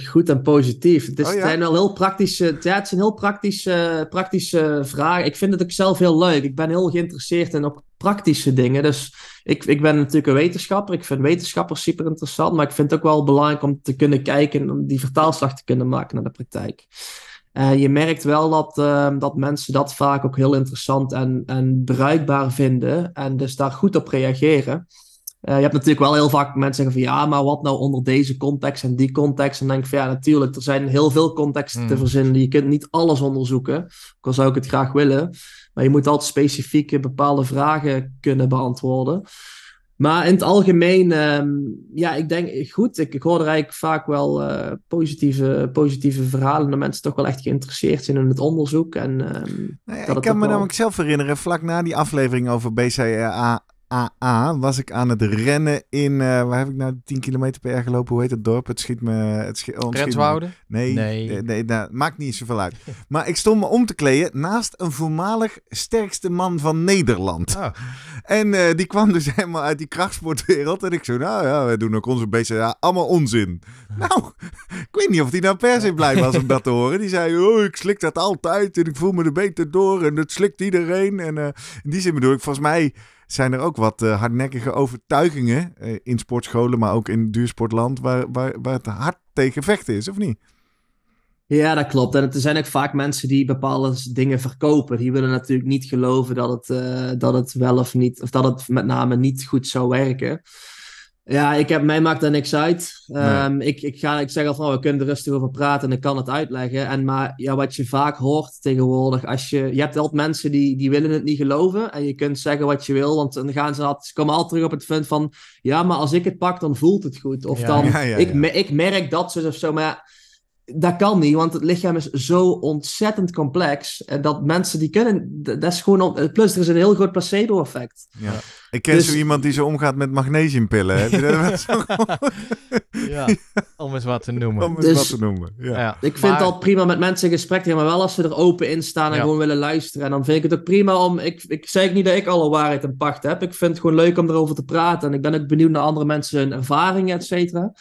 Speaker 2: goed en positief.
Speaker 1: Het, oh, zijn wel heel praktische, het zijn heel praktische, praktische vragen. Ik vind het ook zelf heel leuk. Ik ben heel geïnteresseerd in ook praktische dingen. Dus ik, ik ben natuurlijk een wetenschapper. Ik vind wetenschappers super interessant. Maar ik vind het ook wel belangrijk om te kunnen kijken... en om die vertaalslag te kunnen maken naar de praktijk. Eh, je merkt wel dat, ehm, dat mensen dat vaak ook heel interessant en, en bruikbaar vinden. En dus daar goed op reageren. Eh, je hebt natuurlijk wel heel vaak mensen zeggen van ja, maar wat nou onder deze context en die context? En dan denk ik van ja, natuurlijk, er zijn heel veel contexten te hmm. verzinnen. Je kunt niet alles onderzoeken, ook al zou ik het graag willen. Maar je moet altijd specifieke bepaalde vragen kunnen beantwoorden. Maar in het algemeen, ehm, ja, ik denk goed. Ik, hoor er eigenlijk vaak wel eh, positieve, positieve verhalen. Dat mensen toch wel echt geïnteresseerd zijn in het onderzoek. En, ehm, nou ja, ik kan me namelijk zelf herinneren, vlak na
Speaker 2: die aflevering over BCRA was ik aan het rennen in, eh, waar heb ik nou 10 kilometer per uur gelopen? Hoe heet het dorp? Het schiet me... Het oh, schiet, Nee, nee. Eh, nee, maakt niet zoveel uit. maar ik stond me om te kleden naast een voormalig sterkste man van Nederland. Ah. En eh, die kwam dus helemaal uit die krachtsportwereld. En ik zo, nou ja, we doen ook onze BCA, ja, allemaal onzin. Ah. nou, ik weet niet of die nou per se blij was om dat te horen. Die zei, oh, ik slik dat altijd en ik voel me er beter door en dat slikt iedereen. En uh, in die zin bedoel ik, volgens mij zijn er ook wat eh, hardnekkige overtuigingen eh, in sportscholen, maar ook in duursportland, waar, waar, waar het hard tegen vechten is, of niet?
Speaker 1: Ja, dat klopt. En er zijn ook vaak mensen die bepaalde dingen verkopen. Die willen natuurlijk niet geloven dat het, eh, dat het wel of niet, of dat het met name niet goed zou werken. Ja, ik heb, mij maakt daar niks uit. Ehm, ik, ik, ga, ik zeg al van, oh, we kunnen er rustig over praten en ik kan het uitleggen. En maar ja, wat je vaak hoort tegenwoordig, als je, je hebt altijd mensen die, die willen het niet geloven. En je kunt zeggen wat je wil, want dan gaan ze, altijd, komen altijd terug op het punt van, ja, maar als ik het pak, dan voelt het goed. Of dan, ja, ik, ik merk dat ze of zo, maar dat kan niet, want het lichaam is zo ontzettend complex eh, dat mensen die kunnen. Dat is gewoon. Plus, er is een heel groot placebo-effect. Ja. Ik ken dus- zo
Speaker 2: iemand die zo omgaat met magnesiumpillen. Hè?
Speaker 1: ja, om eens
Speaker 3: wat te noemen. wat dus- te noemen. Ja. Ik vind maar... het al prima
Speaker 1: met mensen in gesprek maar wel als ze er open in staan en gewoon willen luisteren. En dan vind ik het ook prima om. Ik, ik zeg niet dat ik alle waarheid en pacht heb. Ik vind het gewoon leuk om erover te praten. En ik ben ook benieuwd naar andere mensen hun ervaringen, et cetera.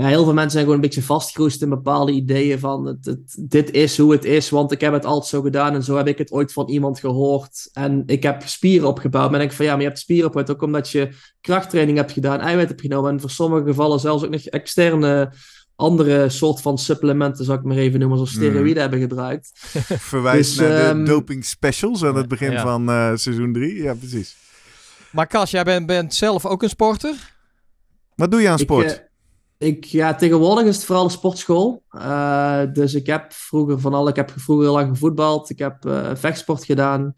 Speaker 1: Maar heel veel mensen zijn gewoon een beetje vastgeroest in bepaalde ideeën van het, dit is hoe het is, want ik heb het altijd zo gedaan en zo heb ik het ooit van iemand gehoord. En ik heb spieren opgebouwd. Maar ik denk van ja, maar je hebt spieren opgebouwd ook omdat je krachttraining hebt gedaan, eiwit hebt genomen en voor sommige gevallen zelfs ook nog externe andere soort van supplementen, zou ik maar even noemen, zoals mm. steroïden hebben gebruikt. Verwijs dus, naar de ehm, doping specials aan het begin van
Speaker 2: eh, seizoen
Speaker 3: 3. Ja, precies. Maar Kas, jij bent, bent zelf ook een sporter?
Speaker 1: Wat doe je aan sport? Eh, ik, ja, tegenwoordig is het vooral de sportschool. Eh, dus ik heb vroeger van al, ik heb vroeger heel lang gevoetbald. Ik heb eh, vechtsport gedaan.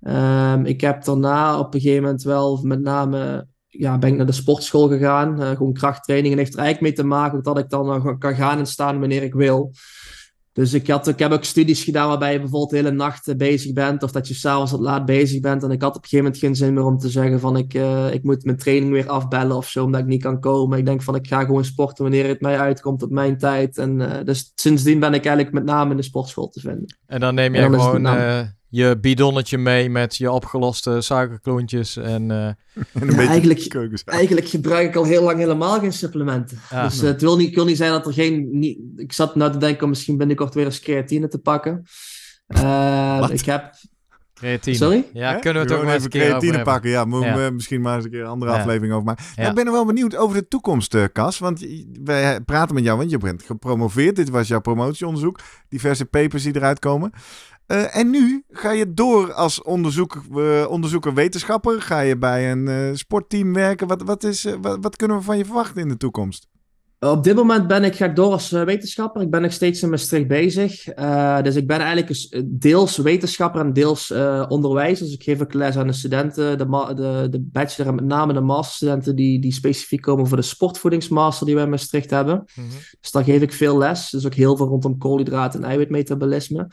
Speaker 1: Ehm, ik heb daarna op een gegeven moment wel met name ja, ben ik naar de sportschool gegaan. Eh, gewoon krachttraining en heeft er eigenlijk mee te maken omdat ik dan nog kan gaan en staan wanneer ik wil. Dus ik, had, ik heb ook studies gedaan waarbij je bijvoorbeeld de hele nacht eh, bezig bent. Of dat je s'avonds wat laat bezig bent. En ik had op een gegeven moment geen zin meer om te zeggen van ik, eh, ik moet mijn training weer afbellen of zo. Omdat ik niet kan komen. Ik denk van ik ga gewoon sporten wanneer het mij uitkomt op mijn tijd. En eh, dus sindsdien ben ik eigenlijk met name in de sportschool te vinden.
Speaker 3: En dan neem je gewoon je bidonnetje mee met je opgeloste suikerklontjes. En, uh... eigenlijk,
Speaker 1: eigenlijk, gebruik ik al heel lang helemaal geen supplementen. dus het eh, wil niet, wil niet zijn dat er geen... ik zat nou te denken om misschien binnenkort weer eens creatine te pakken. Eh, ik heb... Creatine. Sorry? Ja, kunnen we toch maar even creatine pakken. Ja, misschien maar eens een keer een andere aflevering over maken. ik
Speaker 2: ben wel benieuwd over de toekomst, Cas. Want wij praten met jou, want je bent gepromoveerd. Dit was jouw promotieonderzoek. Diverse papers die eruit komen. Eh, en nu ga je door als onderzoeker, eh, onderzoeker wetenschapper. Ga je bij een eh, sportteam werken. Wat, wat, is, wat, kunnen we van je verwachten
Speaker 1: in de toekomst? Op dit moment ben ik, ga ik door als wetenschapper. Ik ben nog steeds in Maastricht bezig. dus ik ben eigenlijk dus, deels wetenschapper en deels onderwijs. Dus ik geef ook les aan de studenten, de, de, de bachelor en met name de masterstudenten die, die specifiek komen voor de sportvoedingsmaster die wij in Maastricht hebben. Mhm. Dus daar geef ik veel les. Dus ook heel veel rondom koolhydraten en eiwitmetabolisme.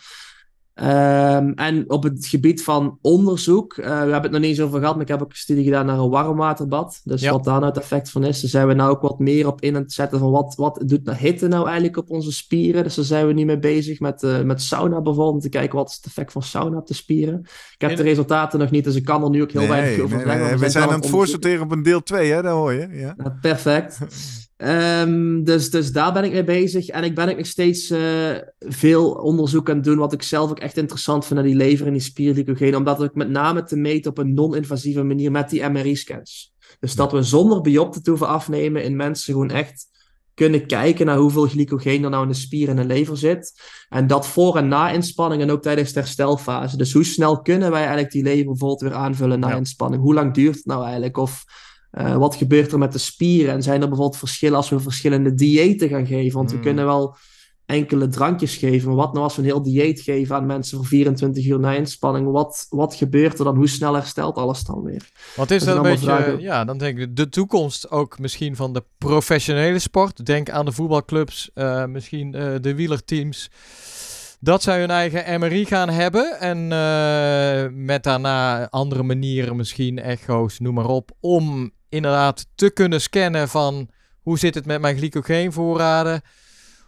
Speaker 1: Ehm, en op het gebied van onderzoek, eh, we hebben het nog niet eens over gehad, maar ik heb ook een studie gedaan naar een warmwaterbad. Dus wat daar nou het effect van is, daar zijn we nou ook wat meer op in het zetten van wat, wat doet de hitte nou eigenlijk op onze spieren. Dus daar zijn we nu mee bezig met, eh, met sauna bijvoorbeeld, om te kijken wat is het effect van sauna op de spieren. Ik heb de resultaten nog niet, dus ik kan er nu ook heel weinig over nee, we, zijn, aan het, voorsorteren op een deel 2, hè, daar hoor je. Ja. perfect. Ehm, dus, dus daar ben ik mee bezig. En ik ben ook nog steeds eh, veel onderzoek aan het doen, wat ik zelf ook echt interessant vind naar die lever en die spierlycogeen, omdat ik met name te meten op een non-invasieve manier met die MRI-scans. Dus dat we zonder biopte te hoeven afnemen in mensen gewoon echt kunnen kijken naar hoeveel glycogeen er nou in de spier en de lever zit. En dat voor en na inspanning en ook tijdens de herstelfase. Dus hoe snel kunnen wij eigenlijk die lever bijvoorbeeld weer aanvullen na inspanning? Hoe lang duurt het nou eigenlijk? Of eh, wat gebeurt er met de spieren? En zijn er bijvoorbeeld verschillen als we verschillende diëten gaan geven? Want we hmm. kunnen wel enkele drankjes geven. Maar wat nou als we een heel dieet geven aan mensen voor 24 uur na inspanning? Wat, wat gebeurt er dan? Hoe snel herstelt alles dan weer? Wat is dat, een beetje,
Speaker 3: ja, dan denk ik de toekomst ook misschien van de professionele sport. Denk aan de voetbalclubs, eh, misschien eh, de wielerteams. Dat zij hun eigen MRI gaan hebben en met daarna andere manieren, misschien echo's, noem maar op, om inderdaad te kunnen scannen van hoe zit het met mijn glycogeenvoorraden,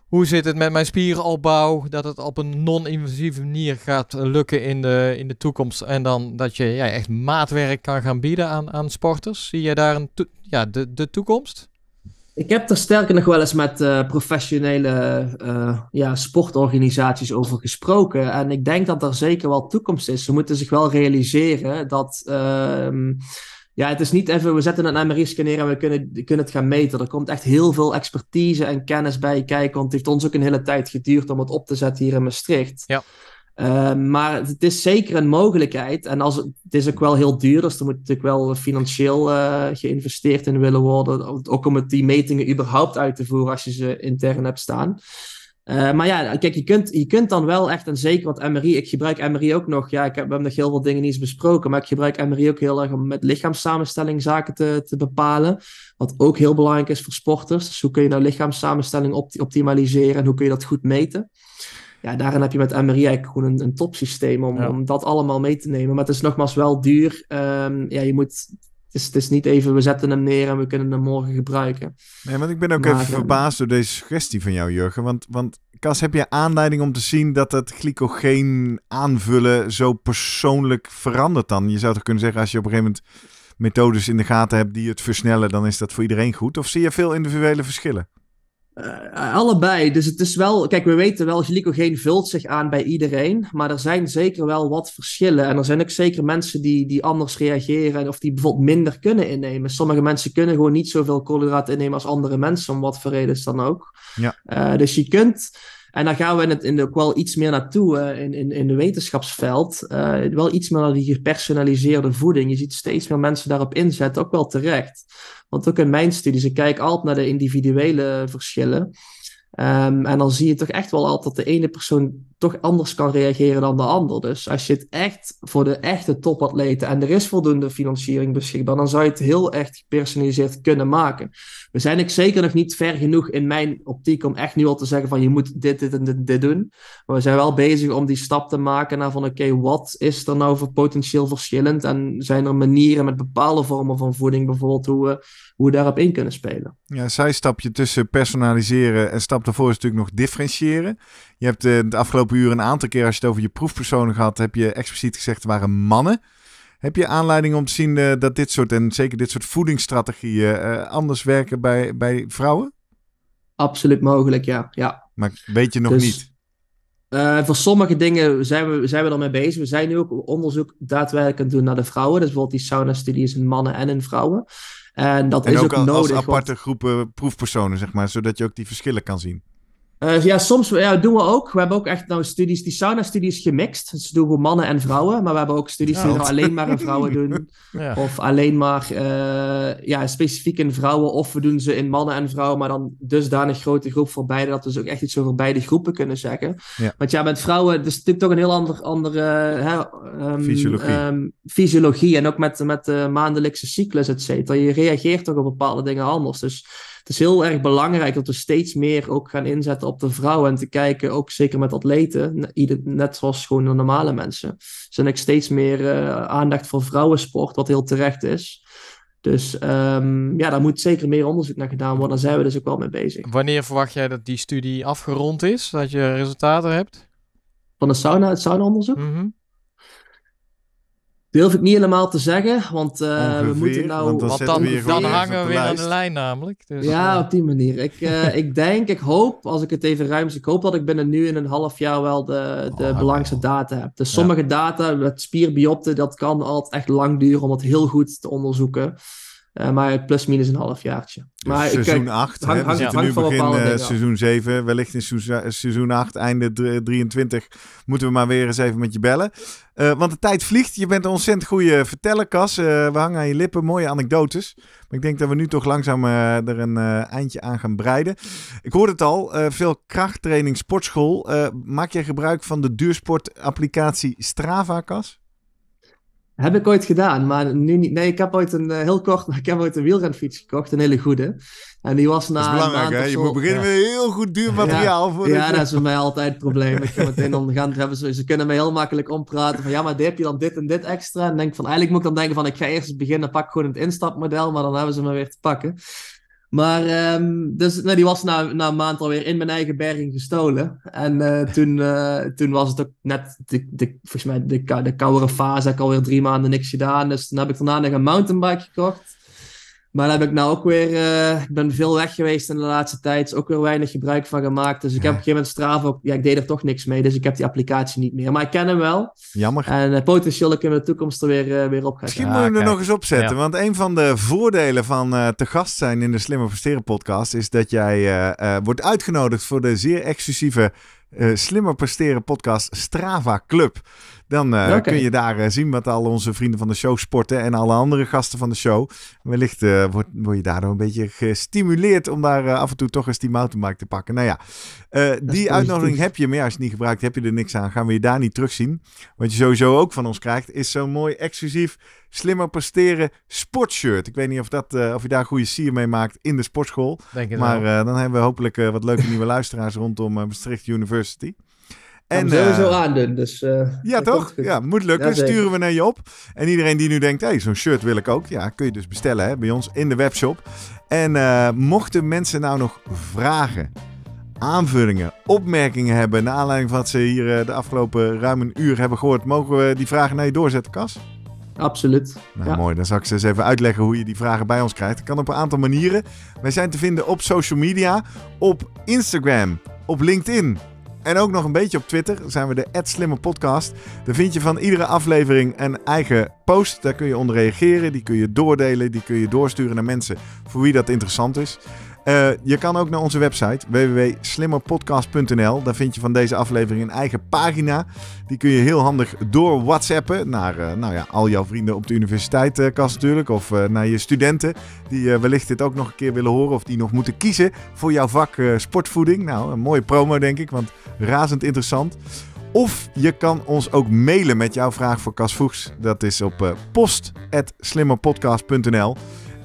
Speaker 3: hoe zit het met mijn spieropbouw, dat het op een non-invasieve manier gaat lukken in de, in de toekomst. En dan dat je echt maatwerk kan gaan bieden aan, aan sporters. Zie je daar een ja, de, de toekomst?
Speaker 1: Ik heb er sterker nog wel eens met eh, professionele eh, ja, sportorganisaties over gesproken. En ik denk dat er zeker wel toekomst is. Ze moeten zich wel realiseren dat. Ehm, ja, het is niet even, we zetten een mri scanner neer en we kunnen, kunnen het gaan meten. Er komt echt heel veel expertise en kennis bij kijken. Want het heeft ons ook een hele tijd geduurd om het op te zetten hier in Maastricht. Ja. Ehm, maar het is zeker een mogelijkheid. En als, het is ook wel heel duur, dus er moet natuurlijk wel financieel eh, geïnvesteerd in willen worden. Ook om het, die metingen überhaupt uit te voeren als je ze intern hebt staan. Eh, maar ja, kijk, je kunt, je kunt dan wel echt, en zeker wat MRI, ik gebruik MRI ook nog. Ja, ik heb, we nog heel veel dingen niet eens besproken, maar ik gebruik MRI ook heel erg om met lichaamssamenstelling zaken te, te bepalen. Wat ook heel belangrijk is voor sporters. Dus hoe kun je nou lichaamssamenstelling optimaliseren en hoe kun je dat goed meten? Ja, daarin heb je met MRI eigenlijk gewoon een, topsysteem om, om dat allemaal mee te nemen. Maar het is nogmaals wel duur. Ehm, ja, je moet is, het is niet even, we zetten hem neer en we kunnen hem morgen gebruiken. Nee, want ik ben ook even verbaasd
Speaker 2: door deze suggestie van jou, Jurgen. Want, want Kas, heb je aanleiding om te zien dat het glycogeen aanvullen zo persoonlijk verandert dan? Je zou toch kunnen zeggen, als je op een gegeven moment methodes in de gaten hebt die het versnellen, dan is dat voor iedereen goed? Of zie je veel
Speaker 1: individuele verschillen? Eh, allebei. Dus het is wel, kijk, we weten wel, glycogeen vult zich aan bij iedereen. Maar er zijn zeker wel wat verschillen. En er zijn ook zeker mensen die, die anders reageren. Of die bijvoorbeeld minder kunnen innemen. Sommige mensen kunnen gewoon niet zoveel koolhydraten innemen als andere mensen, om wat voor reden is dan ook. Ja. Eh, dus je kunt en daar gaan we in het, in ook wel iets meer naartoe in, in, in de wetenschapsveld. Eh, wel iets meer naar die gepersonaliseerde voeding. Je ziet steeds meer mensen daarop inzetten, ook wel terecht. Want ook in mijn studies, ik kijk altijd naar de individuele verschillen. Ehm, en dan zie je toch echt wel altijd dat de ene persoon toch anders kan reageren dan de ander. Dus als je het echt voor de echte topatleten en er is voldoende financiering beschikbaar, dan zou je het heel echt gepersonaliseerd kunnen maken. We zijn ik zeker nog niet ver genoeg in mijn optiek om echt nu al te zeggen van je moet dit, dit en dit, dit doen. Maar we zijn wel bezig om die stap te maken naar van oké, wat is er nou voor potentieel verschillend? En zijn er manieren met bepaalde vormen van voeding bijvoorbeeld hoe we, hoe we daarop in kunnen spelen? Ja,
Speaker 2: zij stapje tussen personaliseren en stap daarvoor is natuurlijk nog differentiëren. Je hebt uh, de afgelopen uur een aantal keer, als je het over je proefpersonen gehad, heb je expliciet gezegd het waren mannen. Heb je aanleiding om te zien eh, dat dit soort, en zeker dit soort voedingsstrategieën, eh, anders werken bij, bij
Speaker 1: vrouwen? Absoluut mogelijk, ja. ja.
Speaker 2: Maar weet je nog dus, niet?
Speaker 1: voor sommige dingen zijn we, zijn we mee bezig. We zijn nu ook onderzoek daadwerkelijk aan het doen naar de vrouwen. Dus bijvoorbeeld die sauna studies in mannen en in vrouwen. En dat en is ook, al, nodig. Als aparte
Speaker 2: groepen proefpersonen, zeg maar, zodat je ook die verschillen kan zien.
Speaker 1: Eh, ja, soms ja, doen we ook. We hebben ook echt nou studies, die sauna-studies gemixt. Dus doen we mannen en vrouwen. Maar we hebben ook studies die nou alleen maar in vrouwen doen. Ja. Of alleen maar eh, ja, specifiek in vrouwen. Of we doen ze in mannen en vrouwen. Maar dan dusdanig grote groep voor beide. Dat we dus ook echt iets over beide groepen kunnen zeggen. Want ja, met vrouwen dus het is toch een heel ander, andere hè, ehm, ehm, fysiologie. En ook met, met de maandelijkse cyclus, et cetera. Je reageert toch op bepaalde dingen anders. Dus het is heel erg belangrijk dat we steeds meer ook gaan inzetten op de vrouwen en te kijken, ook zeker met atleten, net zoals gewoon de normale mensen, zijn ik steeds meer eh, aandacht voor vrouwensport, wat heel terecht is. Dus ehm, ja, daar moet zeker meer onderzoek naar gedaan worden. Daar zijn we dus ook wel mee bezig.
Speaker 3: Wanneer verwacht jij dat die studie afgerond is? Dat je resultaten hebt?
Speaker 1: Van de sauna, het saunaonderzoek? Mm Durf ik niet helemaal te zeggen, want eh, we moeten nou... Dan, dan, dan, hangen we weer aan de lijn namelijk. Dus, ja, eh. op die manier. Ik, eh, ik denk, ik hoop, als ik het even ruim ik hoop dat ik binnen nu in een half jaar wel de, de oh, belangrijkste data heb. Dus sommige data met spierbiopte, dat kan altijd echt lang duren om het heel goed te onderzoeken. Eh, maar plus minus een half dus Maar seizoen 8, hang, we zitten hang, nu begin eh, seizoen
Speaker 2: 7. Wellicht in seizoen 8, einde 23, moeten we maar weer eens even met je bellen. Eh, want de tijd vliegt. Je bent een ontzettend goede verteller, Kas. we hangen aan je lippen, mooie anekdotes. Maar ik denk dat we nu toch langzaam er een eindje aan gaan breiden. Ik hoorde het al, veel krachttraining sportschool. maak jij
Speaker 1: gebruik van de duursportapplicatie Strava, Cas? Heb ik ooit gedaan, maar nu niet. Nee, ik heb ooit een, eh, heel kort, ik heb ooit een wielrenfiets gekocht, een hele goede. En die was na dat is belangrijk, hè? Je moet beginnen met heel goed duur materiaal. Ja, voor ja dat is voor mij altijd het probleem. Ik ga meteen ondergaan. Hebben ze, ze kunnen me heel makkelijk ompraten van ja, maar dit heb je dan dit en dit extra. En denk van, eigenlijk moet ik dan denken van ik ga eerst beginnen, pak gewoon het instapmodel, maar dan hebben ze me weer te pakken. Maar ehm, dus, nou, die was na, na een maand alweer in mijn eigen berging gestolen. En eh, toen, eh, toen was het ook net, de, de, volgens mij, de, de koude fase. Ik alweer drie maanden niks gedaan. Dus toen heb ik daarna nog een mountainbike gekocht. Maar daar heb ik nou ook weer... Eh, ik ben veel weg geweest in de laatste tijd. Is ook weer weinig gebruik van gemaakt. Dus ik heb op een gegeven moment Strava... Ja, ik deed er toch niks mee. Dus ik heb die applicatie niet meer. Maar ik ken hem wel. Jammer. En uh, potentieel dat ik in de toekomst er weer, uh, weer op gaan. Misschien moet je hem er nog eens opzetten. Ja.
Speaker 2: Want een van de voordelen van te gast zijn in de Slimmer Presteren podcast... is dat jij wordt uitgenodigd voor de zeer exclusieve... Slimmer Presteren podcast Strava Club. Dan eh, kun je daar eh, zien wat al onze vrienden van de show sporten en alle andere gasten van de show. Wellicht eh, word, word, je daardoor een beetje gestimuleerd om daar af en toe toch eens die mountainbike te pakken. Nou ja, die uitnodiging heb je, maar als je het niet gebruikt, heb je er niks aan. Gaan we je daar niet terugzien. Wat je sowieso ook van ons krijgt, is zo'n mooi exclusief slimmer presteren sportshirt. Ik weet niet of, dat, of je daar goede sier mee maakt in de sportschool. maar dan hebben we hopelijk wat leuke nieuwe luisteraars rondom Maastricht University. En, sowieso uh, eh, aandoen.
Speaker 1: Dus, eh, ja, toch? Ja, moet lukken. Sturen
Speaker 2: we naar je op. En iedereen die nu denkt, hey, zo'n shirt wil ik ook. Ja, kun je dus bestellen hè, bij ons in de webshop. En eh, mochten mensen nou nog vragen, aanvullingen, opmerkingen hebben... naar aanleiding van wat ze hier de afgelopen ruim een uur hebben gehoord... mogen we die vragen naar je doorzetten, Kas? Absoluut. Nou, mooi. Dan zal ik ze eens even uitleggen hoe je die vragen bij ons krijgt. Dat kan op een aantal manieren. Wij zijn te vinden op social media, op Instagram, op LinkedIn en ook nog een beetje op Twitter zijn we de Slimme Podcast. Daar vind je van iedere aflevering een eigen post. Daar kun je onder reageren, die kun je doordelen, die kun je doorsturen naar mensen voor wie dat interessant is. Eh, je kan ook naar onze website www.slimmerpodcast.nl. Daar vind je van deze aflevering een eigen pagina. Die kun je heel handig door WhatsAppen naar eh, nou ja, al jouw vrienden op de universiteit, uh, eh, Kas natuurlijk. Of naar je studenten die wellicht dit ook nog een keer willen horen. Of die nog moeten kiezen voor jouw vak sportvoeding. Nou, een mooie promo denk ik, want razend interessant. Of je kan ons ook mailen met jouw vraag voor Kas Voegs. Dat is op post.slimmerpodcast.nl.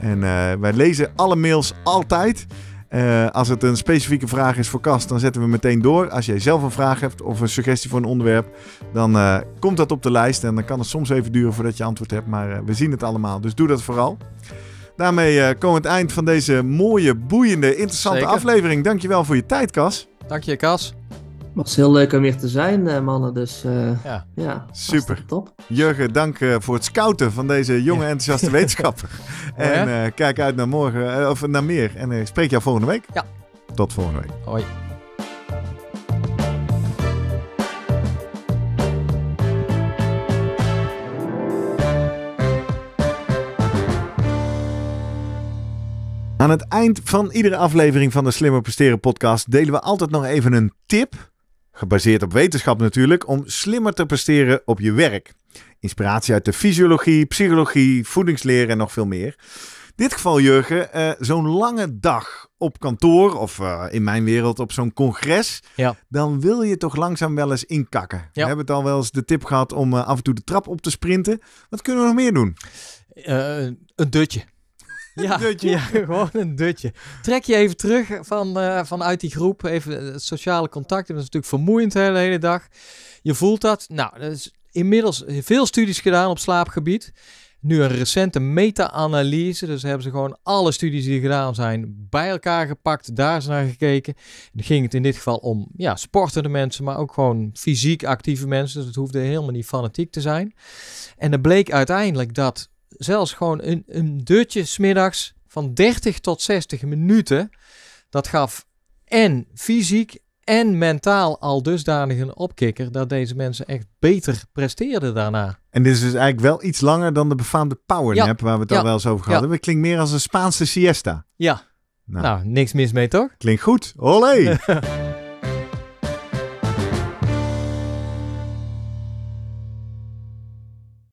Speaker 2: En eh, wij lezen alle mails altijd. Eh, als het een specifieke vraag is voor Kast, dan zetten we meteen door. Als jij zelf een vraag hebt of een suggestie voor een onderwerp, dan eh, komt dat op de lijst. En dan kan het soms even duren voordat je antwoord hebt, maar we zien het allemaal. Dus doe dat vooral. Daarmee komen we het eind van deze mooie, boeiende,
Speaker 1: interessante Zeker. aflevering. Dankjewel voor je tijd, Kas. Dank je, Kas was heel leuk om hier te zijn, eh, mannen. Dus eh, ja. ja, super.
Speaker 2: Top. Jurgen, dank eh, voor het scouten van deze jonge, enthousiaste wetenschapper. en kijk uit naar morgen, of naar meer. En ik spreek jou volgende week. Ja. Tot volgende week. Hoi. Aan het eind van iedere aflevering van de Slimmer Presteren podcast delen we altijd nog even een tip gebaseerd op wetenschap natuurlijk, om slimmer te presteren op je werk. Inspiratie uit de fysiologie, psychologie, voedingsleer en nog veel meer. In dit geval, Jurgen, eh, zo'n lange dag op kantoor of eh, in mijn wereld op zo'n congres, dan wil je toch langzaam wel eens inkakken. We hebben het al wel eens de tip gehad om eh, af en toe de trap op te sprinten. Wat kunnen we nog meer doen?
Speaker 3: een dutje. Ja, dutje. gewoon een dutje. Trek je even terug van, eh, vanuit die groep. Even het sociale contact. Dat is natuurlijk vermoeiend de hele, hele dag. Je voelt dat. Nou, er is inmiddels veel studies gedaan op slaapgebied. Nu een recente meta-analyse. Dus hebben ze gewoon alle studies die gedaan zijn bij elkaar gepakt. Daar is naar gekeken. Dan ging het in dit geval om ja, sportende mensen, maar ook gewoon fysiek actieve mensen. Dus het hoefde helemaal niet fanatiek te zijn. En er bleek uiteindelijk dat zelfs gewoon een, een dutje smiddags van 30 tot 60 minuten. Dat gaf en fysiek en mentaal al dusdanig een opkikker dat deze mensen echt beter presteerden daarna.
Speaker 2: En dit is dus eigenlijk wel iets langer dan de befaamde power ja, waar we het al wel eens over gehad hebben. Het
Speaker 3: klinkt meer als een Spaanse siesta. Ja. Nou, nou niks mis mee toch? Klinkt goed. Olé!